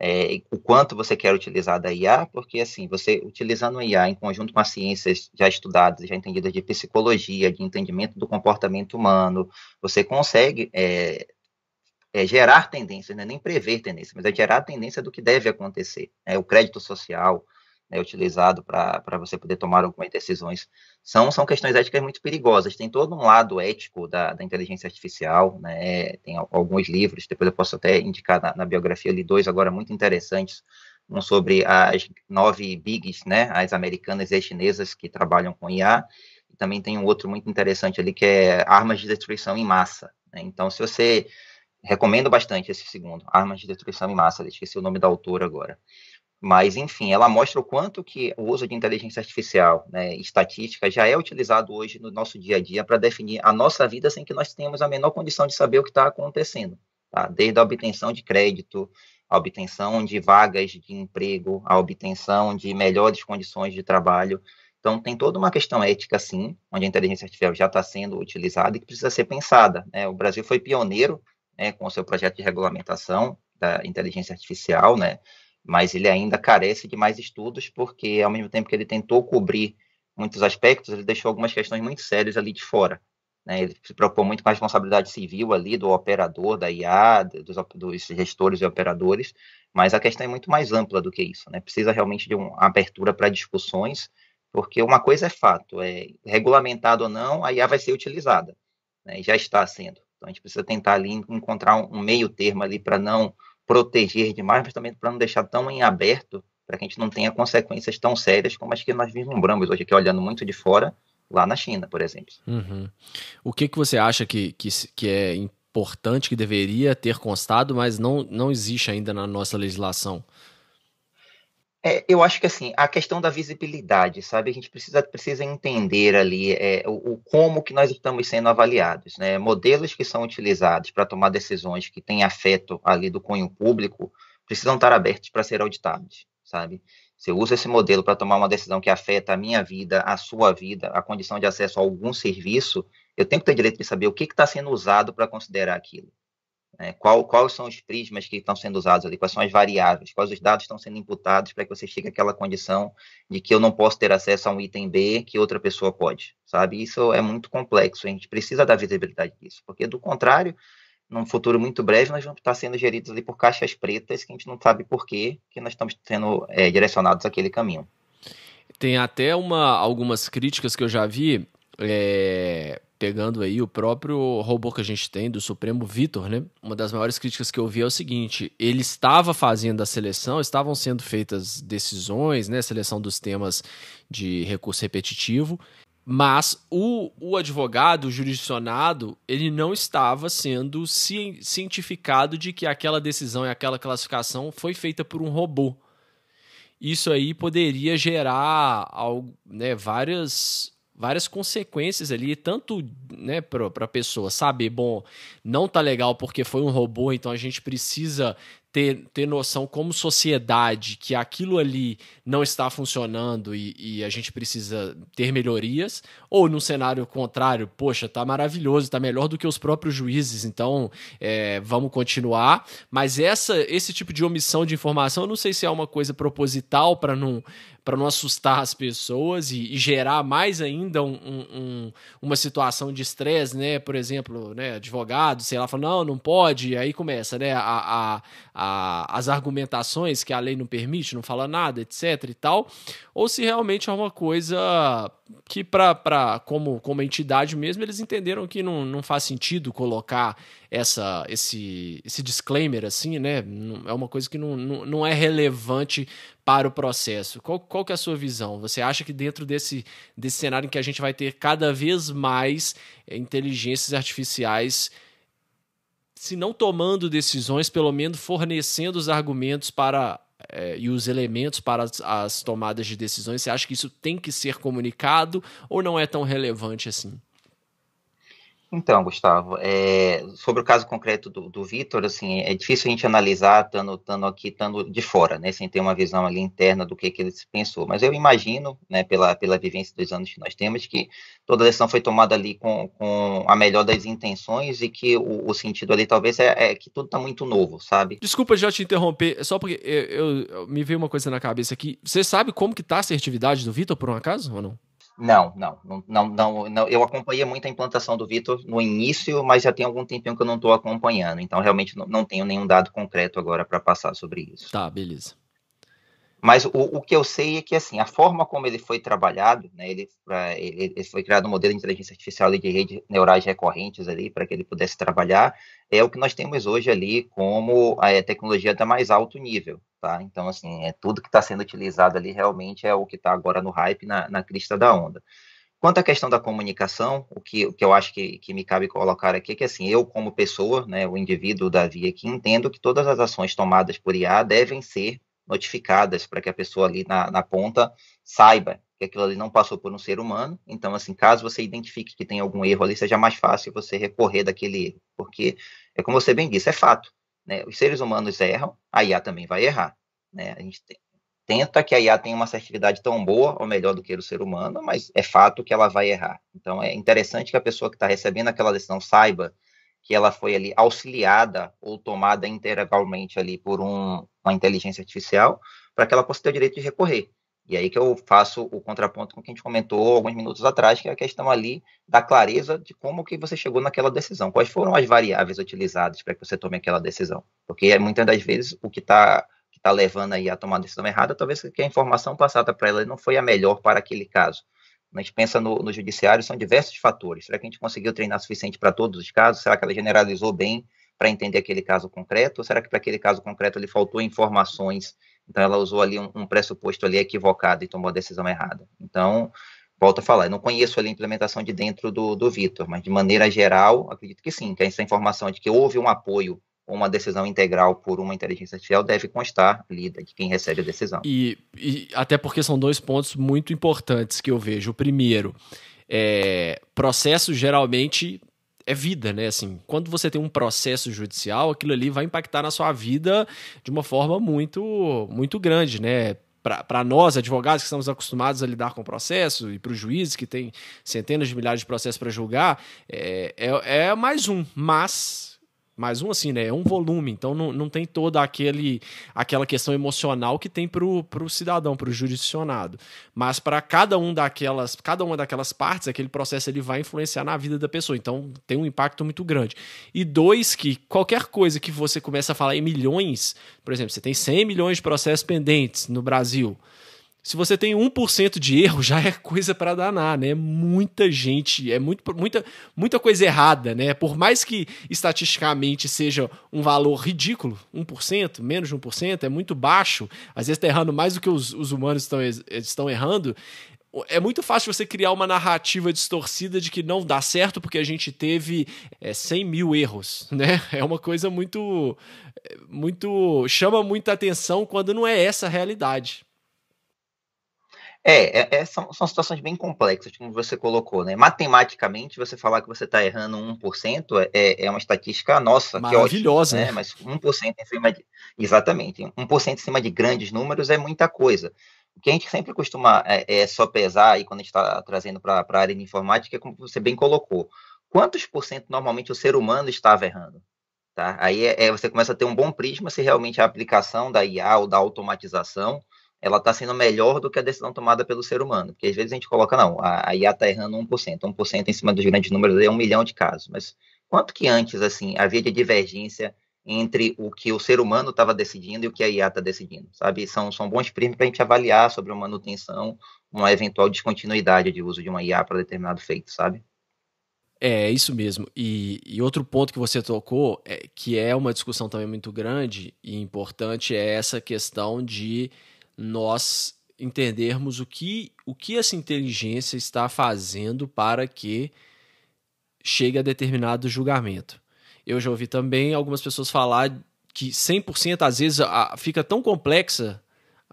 é, o quanto você quer utilizar da IA, porque, assim, você utilizando a IA em conjunto com as ciências já estudadas, já entendidas de psicologia, de entendimento do comportamento humano, você consegue é, é gerar tendências, né? nem prever tendências, mas é gerar a tendência do que deve acontecer. Né? O crédito social, né, utilizado para você poder tomar algumas decisões, são, são questões éticas muito perigosas. Tem todo um lado ético da, da inteligência artificial, né, tem alguns livros, depois eu posso até indicar na, na biografia, eu li dois agora muito interessantes, um sobre as nove bigs, né, as americanas e as chinesas que trabalham com IA, e também tem um outro muito interessante ali que é armas de destruição em massa. Né? Então, se você recomendo bastante esse segundo, Armas de Destruição em Massa, esqueci o nome da autora agora. Mas, enfim, ela mostra o quanto que o uso de inteligência artificial, né, estatística, já é utilizado hoje no nosso dia a dia para definir a nossa vida sem que nós tenhamos a menor condição de saber o que está acontecendo. Tá? Desde a obtenção de crédito, a obtenção de vagas de emprego, a obtenção de melhores condições de trabalho. Então, tem toda uma questão ética, sim, onde a inteligência artificial já está sendo utilizada e que precisa ser pensada. Né? O Brasil foi pioneiro né, com o seu projeto de regulamentação da inteligência artificial, né? mas ele ainda carece de mais estudos, porque ao mesmo tempo que ele tentou cobrir muitos aspectos, ele deixou algumas questões muito sérias ali de fora. Né? Ele se preocupou muito com a responsabilidade civil ali do operador, da IA, dos, dos, gestores e operadores, mas a questão é muito mais ampla do que isso. Né? Precisa realmente de uma abertura para discussões, porque uma coisa é fato, é regulamentado ou não, a IA vai ser utilizada, né? e já está sendo. Então, a gente precisa tentar ali encontrar um meio termo ali para não proteger demais, mas também para não deixar tão em aberto, para que a gente não tenha consequências tão sérias como as que nós vislumbramos hoje, aqui é olhando muito de fora, lá na China, por exemplo. Uhum. O que, que você acha que, que, que é importante, que deveria ter constado, mas não, não existe ainda na nossa legislação? É, eu acho que assim, a questão da visibilidade, sabe? A gente precisa, precisa entender ali é, o, o, como que nós estamos sendo avaliados, né? Modelos que são utilizados para tomar decisões que têm afeto ali do cunho público precisam estar abertos para ser auditados, sabe? Se eu uso esse modelo para tomar uma decisão que afeta a minha vida, a sua vida, a condição de acesso a algum serviço, eu tenho que ter direito de saber o que está sendo usado para considerar aquilo. Né? Qual, quais são os prismas que estão sendo usados ali? Quais são as variáveis? Quais os dados estão sendo imputados para que você chegue àquela condição de que eu não posso ter acesso a um item B que outra pessoa pode, sabe? Isso é muito complexo. A gente precisa da visibilidade disso, porque do contrário, num futuro muito breve, nós vamos estar sendo geridos ali por caixas pretas que a gente não sabe por quê, que nós estamos sendo é, direcionados àquele caminho. Tem até uma, algumas críticas que eu já vi é, pegando aí o próprio robô que a gente tem do Supremo Vitor, né? Uma das maiores críticas que eu vi é o seguinte: ele estava fazendo a seleção, estavam sendo feitas decisões, né? Seleção dos temas de recurso repetitivo, mas o, o advogado, o jurisdicionado, ele não estava sendo cientificado de que aquela decisão e aquela classificação foi feita por um robô. Isso aí poderia gerar né, várias várias consequências ali, tanto né, para a pessoa saber, bom, não tá legal porque foi um robô, então a gente precisa ter, ter noção como sociedade que aquilo ali não está funcionando e, e, a gente precisa ter melhorias, ou num cenário contrário, poxa, tá maravilhoso, tá melhor do que os próprios juízes, então é, vamos continuar. Mas essa, esse tipo de omissão de informação, eu não sei se é uma coisa proposital para não para não assustar as pessoas e, e gerar mais ainda um, um, uma situação de estresse, né? Por exemplo, né, advogado, sei lá, fala, não, não pode, e aí começa, né, a, a, a, as argumentações que a lei não permite, não fala nada, etc e tal, ou se realmente é uma coisa que para como, como entidade mesmo, eles entenderam que não, não faz sentido colocar essa esse, esse disclaimer assim, né? É uma coisa que não, não, não é relevante para o processo? Qual, qual que é a sua visão? Você acha que dentro desse, desse cenário em que a gente vai ter cada vez mais eh, inteligências artificiais, se não tomando decisões, pelo menos fornecendo os argumentos para é, e os elementos para as, as tomadas de decisões, você acha que isso tem que ser comunicado ou não é tão relevante assim? Então, Gustavo, é, sobre o caso concreto do, do Vitor, assim, é difícil a gente analisar estando, aqui, estando de fora, né, sem ter uma visão ali interna do que, que ele pensou. Mas eu imagino, né, pela, pela vivência dos anos que nós temos, que toda a decisão foi tomada ali com, com a melhor das intenções e que o, o sentido ali talvez é, é que tudo está muito novo, sabe? Desculpa já te interromper, só porque eu, eu, eu me veio uma coisa na cabeça aqui. Você sabe como que está a assertividade do Vitor, por um acaso, ou não? Não, não, não, não, não, Eu acompanhei muito a implantação do Vitor no início, mas já tem algum tempinho que eu não estou acompanhando. Então, realmente, não, não, tenho nenhum dado concreto agora para passar sobre isso. Tá, beleza. Mas o, o, que eu sei é que, assim, a forma como ele foi trabalhado, né, ele, pra, ele, ele foi criado um modelo de inteligência artificial de redes neurais recorrentes ali, para que ele pudesse trabalhar, é o que nós temos hoje ali como a, eh, a tecnologia da mais alto nível tá? Então, assim, é tudo que está sendo utilizado ali realmente é o que está agora no hype, na, na crista da onda. Quanto à questão da comunicação, o que, o que eu acho que, que me cabe colocar aqui é que, assim, eu como pessoa, né, o indivíduo, Davi, aqui, entendo que todas as ações tomadas por IA devem ser notificadas para que a pessoa ali na, na ponta saiba que aquilo ali não passou por um ser humano. Então, assim, caso você identifique que tem algum erro ali, seja mais fácil você recorrer daquele erro, porque é como você bem disse, é fato. Né? Os seres humanos erram, a IA também vai errar. Né? A gente tenta que a IA tenha uma assertividade tão boa ou melhor do que o ser humano, mas é fato que ela vai errar. Então, é interessante que a pessoa que está recebendo aquela decisão saiba que ela foi ali auxiliada ou tomada integralmente ali por um, uma inteligência artificial, para que ela possa ter o direito de recorrer. E aí que eu faço o contraponto com o que a gente comentou alguns minutos atrás, que é a questão ali da clareza de como que você chegou naquela decisão, quais foram as variáveis utilizadas para que você tome aquela decisão. Porque muitas das vezes o que está que tá levando aí a tomar a decisão errada, talvez que a informação passada para ela não foi a melhor para aquele caso. A gente pensa no, no judiciário, são diversos fatores. Será que a gente conseguiu treinar suficiente para todos os casos? Será que ela generalizou bem para entender aquele caso concreto? Ou será que para aquele caso concreto lhe faltou informações então ela usou ali um, um pressuposto ali equivocado e tomou a decisão errada. Então, volto a falar, eu não conheço ali a implementação de dentro do, do Vitor, mas de maneira geral, acredito que sim, que essa informação de que houve um apoio ou uma decisão integral por uma inteligência artificial deve constar ali de quem recebe a decisão. E, e até porque são dois pontos muito importantes que eu vejo. O primeiro, é, processos geralmente é vida, né? Assim, quando você tem um processo judicial, aquilo ali vai impactar na sua vida de uma forma muito, muito grande, né? para nós, advogados que estamos acostumados a lidar com o processo, e para os juízes que têm centenas de milhares de processos para julgar, é, é, é, mais um. Mas, mas um assim, né? É um volume, então não, não tem toda aquele, aquela questão emocional que tem para o cidadão, para o jurisdicionado. Mas para cada um daquelas, cada uma daquelas partes, aquele processo ele vai influenciar na vida da pessoa. Então tem um impacto muito grande. E dois, que qualquer coisa que você começa a falar em milhões, por exemplo, você tem 100 milhões de processos pendentes no Brasil se você tem 1% de erro, já é coisa para danar, né? Muita gente, é muito, muita, muita coisa errada, né? Por mais que estatisticamente seja um valor ridículo, 1%, menos de 1%, é muito baixo, às vezes está errando mais do que os, os humanos estão, estão errando, é muito fácil você criar uma narrativa distorcida de que não dá certo porque a gente teve é, 100 mil erros, né? É uma coisa muito, é, muito chama muita atenção quando não é essa a realidade. É, é, é são, são, situações bem complexas, como você colocou, né? Matematicamente, você falar que você está errando 1% é, é, é uma estatística nossa, maravilhosa, que é né? ótimo, né? Mas 1% em cima de. Exatamente, 1% em cima de grandes números é muita coisa. O que a gente sempre costuma é, é só pesar aí quando a gente está trazendo para a área de informática, é como você bem colocou. Quantos por cento normalmente o ser humano estava errando? Tá? Aí é, é você começa a ter um bom prisma se realmente a aplicação da IA ou da automatização ela está sendo melhor do que a decisão tomada pelo ser humano. Porque às vezes a gente coloca, não, a, IA está errando 1%, 1% em cima dos grandes números é um milhão de casos. Mas quanto que antes, assim, havia de divergência entre o que o ser humano estava decidindo e o que a IA está decidindo, sabe? São, são bons prêmios para a gente avaliar sobre uma manutenção, uma eventual descontinuidade de uso de uma IA para determinado feito, sabe? É, isso mesmo. E, e, outro ponto que você tocou, é, que é uma discussão também muito grande e importante, é essa questão de nós entendermos o que, o que essa inteligência está fazendo para que chegue a determinado julgamento. Eu já ouvi também algumas pessoas falar que 100% às vezes a, fica tão complexa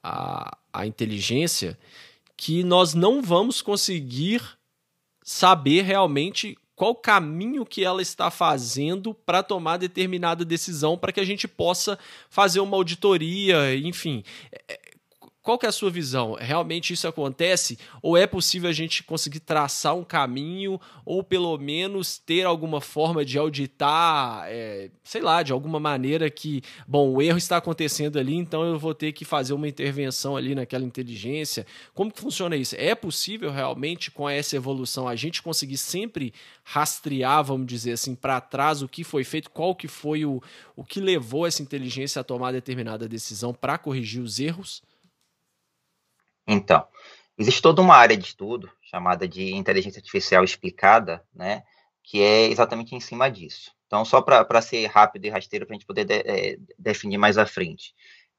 a, a inteligência que nós não vamos conseguir saber realmente qual caminho que ela está fazendo para tomar determinada decisão para que a gente possa fazer uma auditoria, enfim. É, é, qual que é a sua visão? Realmente isso acontece? Ou é possível a gente conseguir traçar um caminho ou pelo menos ter alguma forma de auditar, é, sei lá, de alguma maneira que, bom, o erro está acontecendo ali, então eu vou ter que fazer uma intervenção ali naquela inteligência. Como que funciona isso? É possível realmente com essa evolução a gente conseguir sempre rastrear, vamos dizer assim, para trás o que foi feito, qual que foi o, o que levou essa inteligência a tomar determinada decisão para corrigir os erros? Então, existe toda uma área de estudo chamada de inteligência artificial explicada, né, que é exatamente em cima disso. Então, só para ser rápido e rasteiro, para a gente poder de, é, definir mais à frente.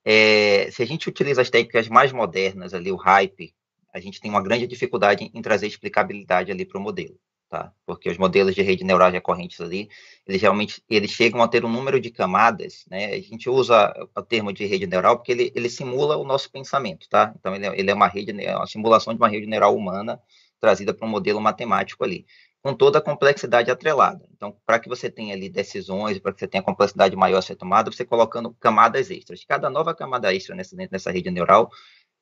É, se a gente utiliza as técnicas mais modernas ali, o hype, a gente tem uma grande dificuldade em trazer explicabilidade ali para o modelo tá? Porque os modelos de rede neural recorrentes ali, eles realmente, eles chegam a ter um número de camadas, né? A gente usa o termo de rede neural porque ele, ele simula o nosso pensamento, tá? Então, ele, é, ele é uma rede, é uma simulação de uma rede neural humana trazida para um modelo matemático ali, com toda a complexidade atrelada. Então, para que você tenha ali decisões, para que você tenha complexidade maior a ser tomada, você colocando camadas extras. Cada nova camada extra nessa, nessa rede neural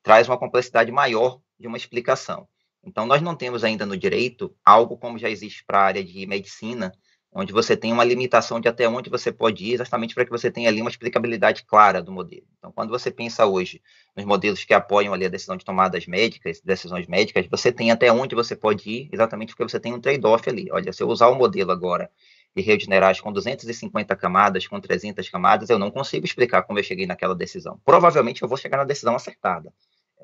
traz uma complexidade maior de uma explicação. Então, nós não temos ainda no direito algo como já existe para a área de medicina, onde você tem uma limitação de até onde você pode ir, exatamente para que você tenha ali uma explicabilidade clara do modelo. Então, quando você pensa hoje nos modelos que apoiam ali a decisão de tomadas médicas, decisões médicas, você tem até onde você pode ir, exatamente porque você tem um trade-off ali. Olha, se eu usar o modelo agora de redes neurais com 250 camadas, com 300 camadas, eu não consigo explicar como eu cheguei naquela decisão. Provavelmente eu vou chegar na decisão acertada.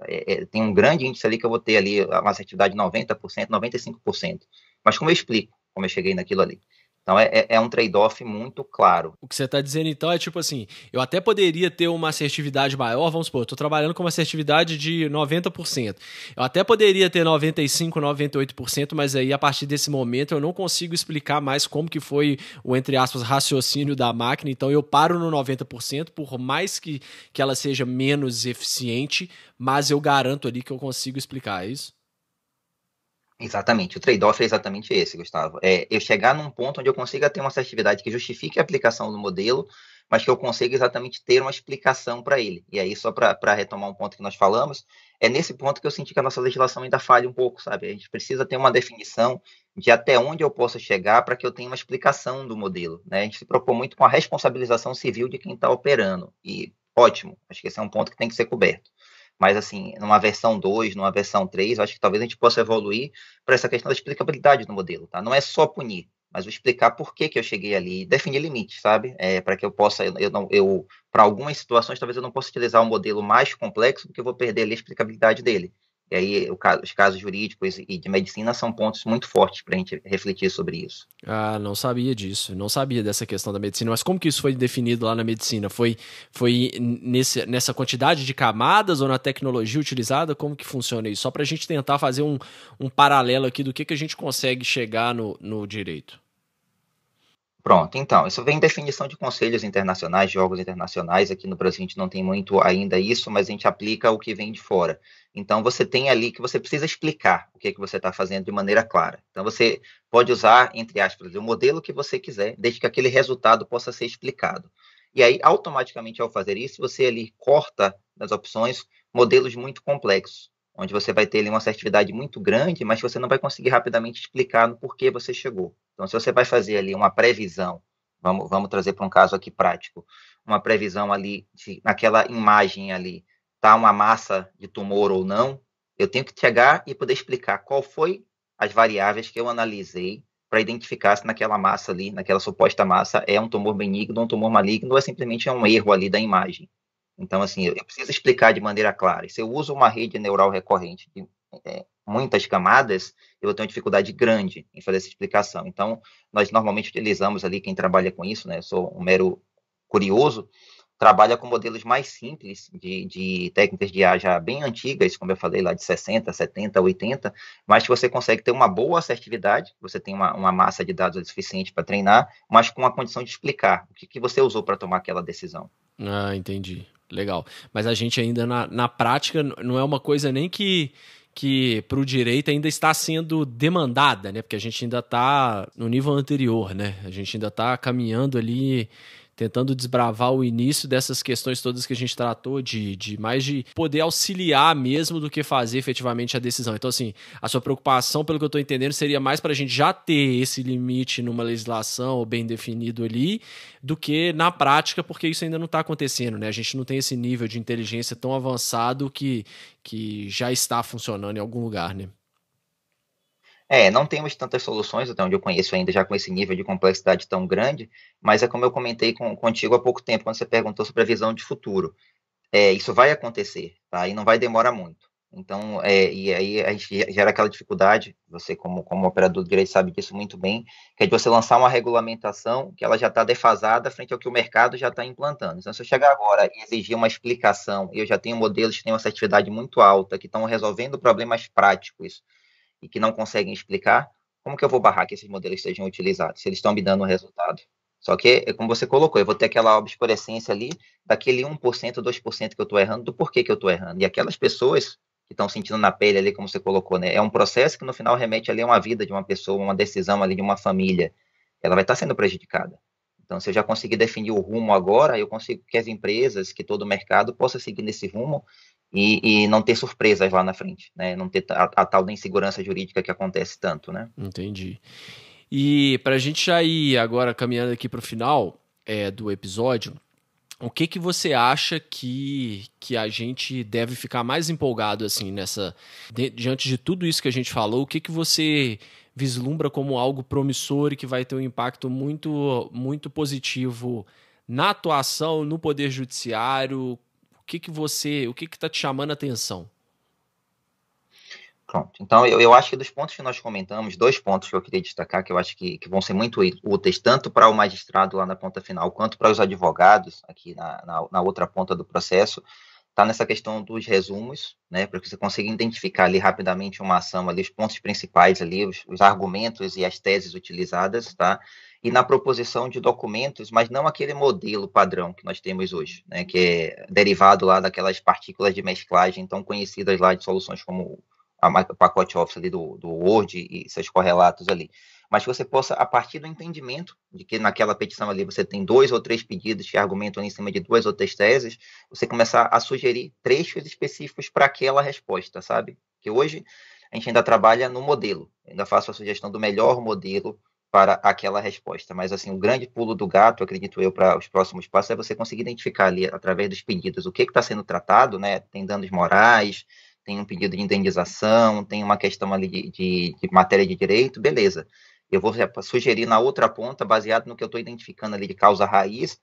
É, é, tem um grande índice ali que eu vou ter ali uma assertividade de 90%, 95%. Mas como eu explico como eu cheguei naquilo ali? Então é, é, é um trade-off muito claro. O que você está dizendo então é tipo assim: eu até poderia ter uma assertividade maior, vamos supor, estou trabalhando com uma assertividade de 90%. Eu até poderia ter 95%, 98%, mas aí a partir desse momento eu não consigo explicar mais como que foi o, entre aspas, raciocínio da máquina. Então eu paro no 90%, por mais que, que ela seja menos eficiente, mas eu garanto ali que eu consigo explicar é isso. Exatamente, o trade-off é exatamente esse, Gustavo. É eu chegar num ponto onde eu consiga ter uma assertividade que justifique a aplicação do modelo, mas que eu consiga exatamente ter uma explicação para ele. E aí, só para retomar um ponto que nós falamos, é nesse ponto que eu senti que a nossa legislação ainda falha um pouco, sabe? A gente precisa ter uma definição de até onde eu posso chegar para que eu tenha uma explicação do modelo. Né? A gente se propõe muito com a responsabilização civil de quem está operando. E ótimo, acho que esse é um ponto que tem que ser coberto. Mas, assim, numa versão 2, numa versão 3, eu acho que talvez a gente possa evoluir para essa questão da explicabilidade do modelo, tá? Não é só punir, mas explicar por que, que eu cheguei ali, definir limites, sabe? É, para que eu possa, eu, não eu para algumas situações, talvez eu não possa utilizar um modelo mais complexo, porque eu vou perder ali a explicabilidade dele. E aí caso, os casos jurídicos e de medicina são pontos muito fortes para a gente refletir sobre isso. Ah, não sabia disso, não sabia dessa questão da medicina. Mas como que isso foi definido lá na medicina? Foi, foi nesse, nessa quantidade de camadas ou na tecnologia utilizada? Como que funciona isso? Só para a gente tentar fazer um, um paralelo aqui do que, que a gente consegue chegar no, no direito. Pronto, então, isso vem definição de conselhos internacionais, de jogos internacionais. Aqui no Brasil a gente não tem muito ainda isso, mas a gente aplica o que vem de fora. Então você tem ali que você precisa explicar o que é que você está fazendo de maneira clara. Então você pode usar entre aspas o modelo que você quiser, desde que aquele resultado possa ser explicado. E aí automaticamente ao fazer isso você ali corta nas opções modelos muito complexos, onde você vai ter ali uma assertividade muito grande, mas você não vai conseguir rapidamente explicar no porquê você chegou. Então se você vai fazer ali uma previsão, vamos, vamos trazer para um caso aqui prático, uma previsão ali de, naquela imagem ali está uma massa de tumor ou não, eu tenho que chegar e poder explicar qual foi as variáveis que eu analisei para identificar se naquela massa ali, naquela suposta massa, é um tumor benigno, um tumor maligno, ou é simplesmente um erro ali da imagem. Então, assim, eu preciso explicar de maneira clara. Se eu uso uma rede neural recorrente de é, muitas camadas, eu tenho dificuldade grande em fazer essa explicação. Então, nós normalmente utilizamos ali, quem trabalha com isso, né, eu sou um mero curioso, trabalha com modelos mais simples de, de técnicas de IA já bem antigas, como eu falei lá de 60, 70, 80, mas que você consegue ter uma boa assertividade, você tem uma, uma massa de dados suficiente para treinar, mas com a condição de explicar o que, que você usou para tomar aquela decisão. Ah, entendi. Legal. Mas a gente ainda na, na prática não é uma coisa nem que que para o direito ainda está sendo demandada, né? Porque a gente ainda está no nível anterior, né? A gente ainda está caminhando ali tentando desbravar o início dessas questões todas que a gente tratou, de, de mais de poder auxiliar mesmo do que fazer efetivamente a decisão. Então, assim, a sua preocupação, pelo que eu estou entendendo, seria mais para a gente já ter esse limite numa legislação bem definido ali, do que na prática, porque isso ainda não está acontecendo, né? A gente não tem esse nível de inteligência tão avançado que, que já está funcionando em algum lugar, né? É, não temos tantas soluções, até onde eu conheço ainda, já com esse nível de complexidade tão grande, mas é como eu comentei com, contigo há pouco tempo, quando você perguntou sobre a visão de futuro. É, isso vai acontecer, tá? E não vai demorar muito. Então, é, e aí a gente gera aquela dificuldade, você como, como operador de direito sabe disso muito bem, que é de você lançar uma regulamentação que ela já está defasada frente ao que o mercado já está implantando. Então, se eu chegar agora e exigir uma explicação, eu já tenho modelos que têm uma assertividade muito alta, que estão resolvendo problemas práticos, e que não conseguem explicar, como que eu vou barrar que esses modelos sejam utilizados, se eles estão me dando um resultado? Só que, é como você colocou, eu vou ter aquela obscurecência ali daquele 1%, 2% que eu estou errando, do porquê que eu estou errando. E aquelas pessoas que estão sentindo na pele ali, como você colocou, né? É um processo que no final remete ali a uma vida de uma pessoa, uma decisão ali de uma família. Ela vai estar tá sendo prejudicada. Então, se eu já conseguir definir o rumo agora, eu consigo que as empresas, que todo o mercado possa seguir nesse rumo e, e, não ter surpresas lá na frente, né? Não ter a, a tal da insegurança jurídica que acontece tanto, né? Entendi. E para a gente já ir agora caminhando aqui para o final é, do episódio, o que que você acha que, que a gente deve ficar mais empolgado assim nessa diante de tudo isso que a gente falou? O que que você vislumbra como algo promissor e que vai ter um impacto muito muito positivo na atuação no poder judiciário que, que você, o que está te chamando a atenção? Pronto. Então, eu, eu acho que dos pontos que nós comentamos, dois pontos que eu queria destacar, que eu acho que, que vão ser muito úteis, tanto para o magistrado lá na ponta final, quanto para os advogados aqui na, na, na outra ponta do processo, está nessa questão dos resumos, né, para que você consiga identificar ali rapidamente uma ação, ali os pontos principais ali, os, os, argumentos e as teses utilizadas, tá? E na proposição de documentos, mas não aquele modelo padrão que nós temos hoje, né, que é derivado lá daquelas partículas de mesclagem tão conhecidas lá de soluções como a, o pacote Office ali do, do Word e seus correlatos ali mas que você possa, a partir do entendimento de que naquela petição ali você tem dois ou três pedidos que argumentam em cima de duas ou três teses, você começar a sugerir trechos específicos para aquela resposta, sabe? Que hoje a gente ainda trabalha no modelo, ainda faço a sugestão do melhor modelo para aquela resposta. Mas, assim, o grande pulo do gato, acredito eu, para os próximos passos é você conseguir identificar ali, através dos pedidos, o que está sendo tratado, né? Tem danos morais, tem um pedido de indenização, tem uma questão ali de, de, de matéria de direito, beleza. Eu vou é, sugerir na outra ponta, baseado no que eu estou identificando ali de causa raiz,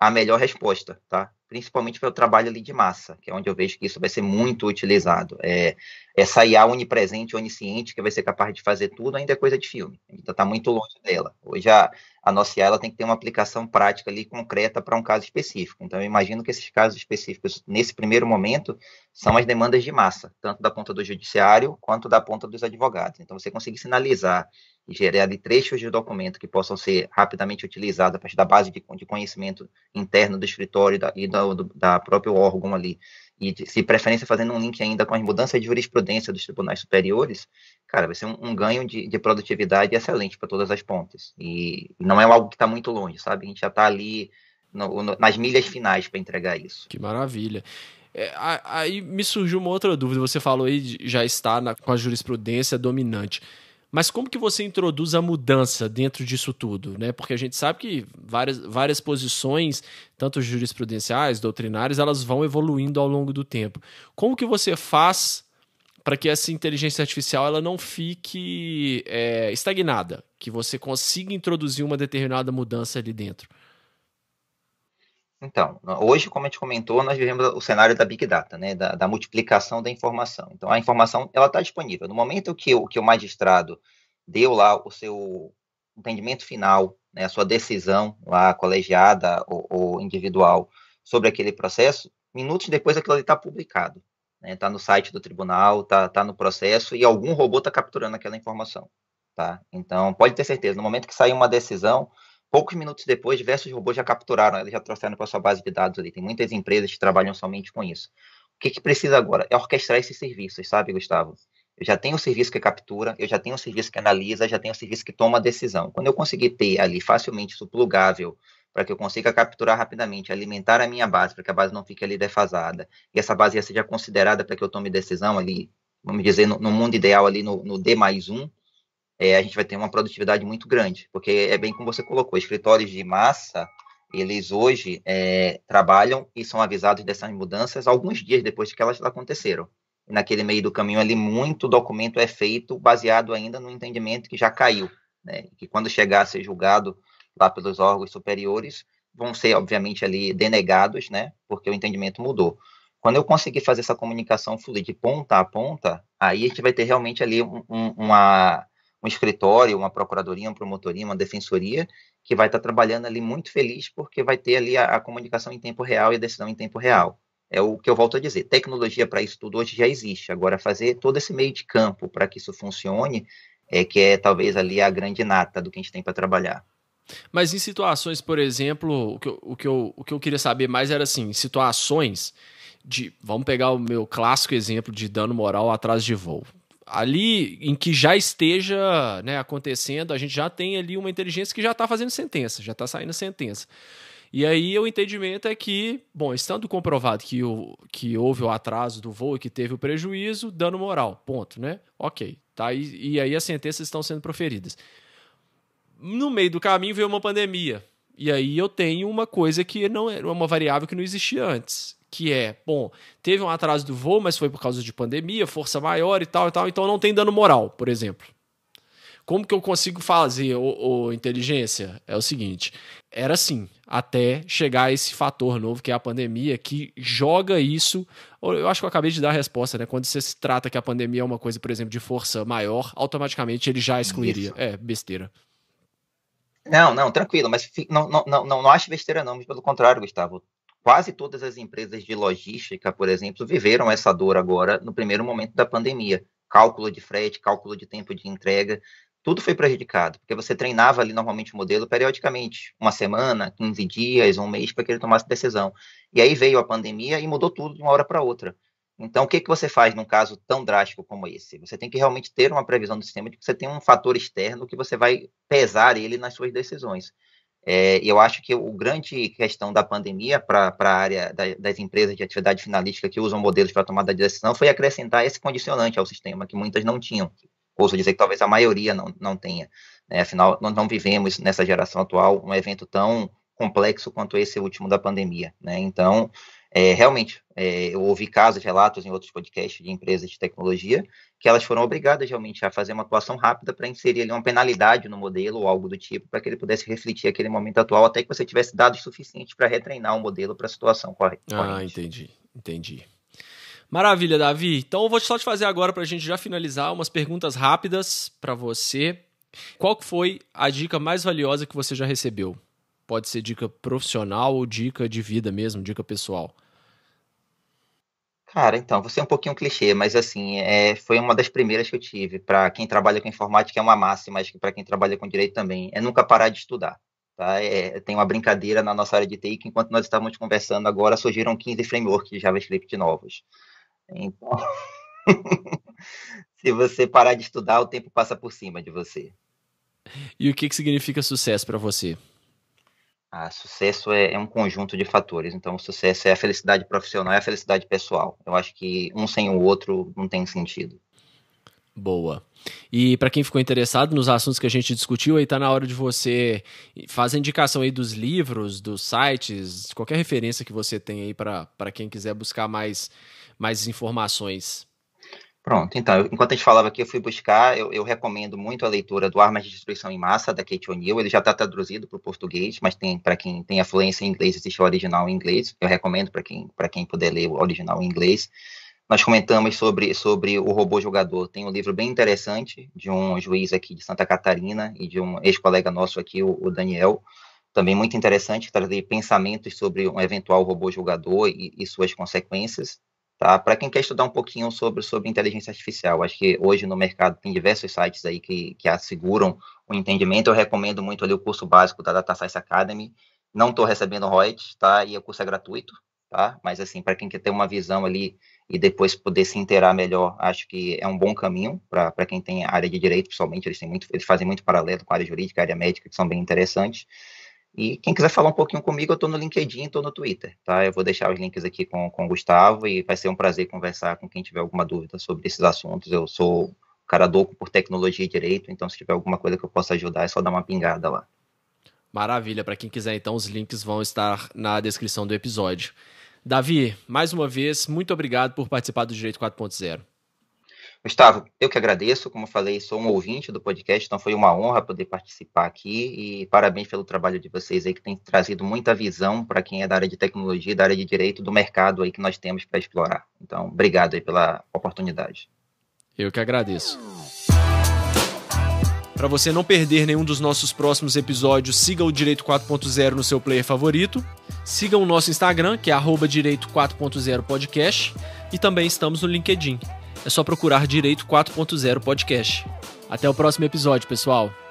a melhor resposta, tá? principalmente para o trabalho ali de massa, que é onde eu vejo que isso vai ser muito utilizado. É, essa IA onipresente, onisciente, que vai ser capaz de fazer tudo, ainda é coisa de filme, ainda está muito longe dela. Hoje a, a nossa IA ela tem que ter uma aplicação prática ali, concreta, para um caso específico. Então, eu imagino que esses casos específicos, nesse primeiro momento, são as demandas de massa, tanto da ponta do judiciário, quanto da ponta dos advogados. Então, você conseguir sinalizar e gerar ali trechos de documento que possam ser rapidamente utilizados a partir da base de, de conhecimento interno do escritório e da, e da da, do, da próprio órgão ali, e de, se preferência fazendo um link ainda com as mudanças de jurisprudência dos tribunais superiores, cara, vai ser um, um ganho de, de, produtividade excelente para todas as pontes. E não é algo que está muito longe, sabe? A gente já está ali no, no, nas milhas finais para entregar isso. Que maravilha. É, aí me surgiu uma outra dúvida. Você falou aí, de, já está na, com a jurisprudência dominante. Mas como que você introduz a mudança dentro disso tudo? Né? Porque a gente sabe que várias, várias posições, tanto jurisprudenciais, doutrinárias, elas vão evoluindo ao longo do tempo. Como que você faz para que essa inteligência artificial ela não fique é, estagnada? Que você consiga introduzir uma determinada mudança ali dentro? Então, hoje, como a gente comentou, nós vivemos o cenário da Big Data, né, da, da multiplicação da informação. Então, a informação ela está disponível. No momento que, o, que o magistrado deu lá o seu entendimento final, né, a sua decisão lá colegiada ou, ou individual sobre aquele processo, minutos depois aquilo ali está publicado. Está né, tá no site do tribunal, está tá no processo e algum robô está capturando aquela informação. Tá? Então, pode ter certeza, no momento que sair uma decisão, Poucos minutos depois, diversos robôs já capturaram, eles já trouxeram para sua base de dados ali. Tem muitas empresas que trabalham somente com isso. O que, que precisa agora? É orquestrar esses serviços, sabe, Gustavo? Eu já tenho o um serviço que captura, eu já tenho o um serviço que analisa, já tenho o um serviço que toma decisão. Quando eu conseguir ter ali facilmente isso plugável, para que eu consiga capturar rapidamente, alimentar a minha base, para que a base não fique ali defasada, e essa base seja considerada para que eu tome decisão ali, vamos dizer, no, no mundo ideal ali no, no D mais um, é, a gente vai ter uma produtividade muito grande, porque é bem como você colocou, escritórios de massa, eles hoje é, trabalham e são avisados dessas mudanças alguns dias depois que elas aconteceram. Naquele meio do caminho ali, muito documento é feito baseado ainda no entendimento que já caiu, né? que quando chegar a ser julgado lá pelos órgãos superiores, vão ser, obviamente, ali denegados, né? porque o entendimento mudou. Quando eu conseguir fazer essa comunicação fluida de ponta a ponta, aí a gente vai ter realmente ali um, um, uma, um escritório, uma procuradoria, uma promotoria, uma defensoria, que vai estar tá trabalhando ali muito feliz, porque vai ter ali a, a, comunicação em tempo real e a decisão em tempo real. É o que eu volto a dizer. Tecnologia para isso tudo hoje já existe. Agora, fazer todo esse meio de campo para que isso funcione é que é talvez ali a grande nata do que a gente tem para trabalhar. Mas em situações, por exemplo, o que, eu, o, que eu, o que eu queria saber mais era assim, situações de. Vamos pegar o meu clássico exemplo de dano moral atrás de voo ali em que já esteja né, acontecendo, a gente já tem ali uma inteligência que já está fazendo sentença, já está saindo sentença. E aí o entendimento é que, bom, estando comprovado que, o, que houve o atraso do voo e que teve o prejuízo, dano moral, ponto, né? Ok, tá? E, e aí as sentenças estão sendo proferidas. No meio do caminho veio uma pandemia. E aí eu tenho uma coisa que não é uma variável que não existia antes que é, bom, teve um atraso do voo, mas foi por causa de pandemia, força maior e tal e tal, então não tem dano moral, por exemplo. Como que eu consigo fazer, ô, ô, inteligência? É o seguinte, era assim, até chegar a esse fator novo que é a pandemia, que joga isso. Eu acho que eu acabei de dar a resposta, né? Quando você se trata que a pandemia é uma coisa, por exemplo, de força maior, automaticamente ele já excluiria. Isso. É, besteira. Não, não, tranquilo, mas não, não, não, não acho besteira, não, mas pelo contrário, Gustavo. Quase todas as empresas de logística, por exemplo, viveram essa dor agora no primeiro momento da pandemia. Cálculo de frete, cálculo de tempo de entrega, tudo foi prejudicado, porque você treinava ali normalmente o modelo periodicamente, uma semana, 15 dias, um mês, para que ele tomasse decisão. E aí veio a pandemia e mudou tudo de uma hora para outra. Então, o que, que você faz num caso tão drástico como esse? Você tem que realmente ter uma previsão do sistema de que você tem um fator externo que você vai pesar ele nas suas decisões. É, eu acho que o grande questão da pandemia para a área da, das empresas de atividade finalística que usam modelos para tomada de decisão foi acrescentar esse condicionante ao sistema, que muitas não tinham. Ouso dizer que talvez a maioria não, não tenha. Né? Afinal, nós não vivemos nessa geração atual um evento tão complexo quanto esse último da pandemia. Né? Então, é, realmente, é, eu ouvi casos, relatos em outros podcasts de empresas de tecnologia que elas foram obrigadas realmente a fazer uma atuação rápida para inserir ali uma penalidade no modelo ou algo do tipo, para que ele pudesse refletir aquele momento atual até que você tivesse dados suficientes para retreinar o modelo para a situação correta. Ah, entendi, entendi. Maravilha, Davi. Então eu vou só te fazer agora para a gente já finalizar umas perguntas rápidas para você. Qual foi a dica mais valiosa que você já recebeu? Pode ser dica profissional ou dica de vida mesmo, dica pessoal. Cara, então, você é um pouquinho clichê, mas assim, é, foi uma das primeiras que eu tive. Para quem trabalha com informática é uma máxima, mas para quem trabalha com direito também, é nunca parar de estudar. Tá? É, tem uma brincadeira na nossa área de TI que enquanto nós estávamos conversando agora surgiram 15 frameworks de JavaScript novos. Então, se você parar de estudar, o tempo passa por cima de você. E o que, que significa sucesso para você? Ah, sucesso é, é, um conjunto de fatores. Então, o sucesso é a felicidade profissional e a felicidade pessoal. Eu acho que um sem o outro não tem sentido. Boa. E para quem ficou interessado nos assuntos que a gente discutiu, aí está na hora de você fazer a indicação aí dos livros, dos sites, qualquer referência que você tem aí para quem quiser buscar mais, mais informações. Pronto, então, enquanto a gente falava aqui, eu fui buscar, eu, eu recomendo muito a leitura do Armas de Destruição em Massa, da Kate O'Neill, ele já está traduzido para o português, mas tem para quem tem afluência em inglês, existe o original em inglês, eu recomendo para quem, quem puder ler o original em inglês. Nós comentamos sobre, sobre o robô jogador, tem um livro bem interessante de um juiz aqui de Santa Catarina e de um ex-colega nosso aqui, o, o Daniel, também muito interessante, que traz pensamentos sobre um eventual robô jogador e, e suas consequências. Tá? Para quem quer estudar um pouquinho sobre, sobre inteligência artificial, acho que hoje no mercado tem diversos sites aí que, que asseguram o entendimento. Eu recomendo muito ali o curso básico da Data Science Academy. Não estou recebendo royalties, tá? E o curso é gratuito, tá? Mas assim, para quem quer ter uma visão ali e depois poder se inteirar melhor, acho que é um bom caminho para quem tem área de direito, principalmente, eles, têm muito, eles fazem muito paralelo com a área jurídica, a área médica, que são bem interessantes. E quem quiser falar um pouquinho comigo, eu estou no LinkedIn, estou no Twitter, tá? Eu vou deixar os links aqui com, com o Gustavo e vai ser um prazer conversar com quem tiver alguma dúvida sobre esses assuntos. Eu sou cara doco por tecnologia e direito, então se tiver alguma coisa que eu possa ajudar, é só dar uma pingada lá. Maravilha, para quem quiser, então, os links vão estar na descrição do episódio. Davi, mais uma vez, muito obrigado por participar do Direito 4.0. Gustavo, eu que agradeço, como eu falei, sou um ouvinte do podcast, então foi uma honra poder participar aqui e parabéns pelo trabalho de vocês aí que tem trazido muita visão para quem é da área de tecnologia, da área de direito, do mercado aí que nós temos para explorar. Então, obrigado aí pela oportunidade. Eu que agradeço. Para você não perder nenhum dos nossos próximos episódios, siga o Direito 4.0 no seu player favorito. Siga o nosso Instagram, que é Direito 4.0 Podcast. E também estamos no LinkedIn é só procurar Direito 4.0 Podcast. Até o próximo episódio, pessoal.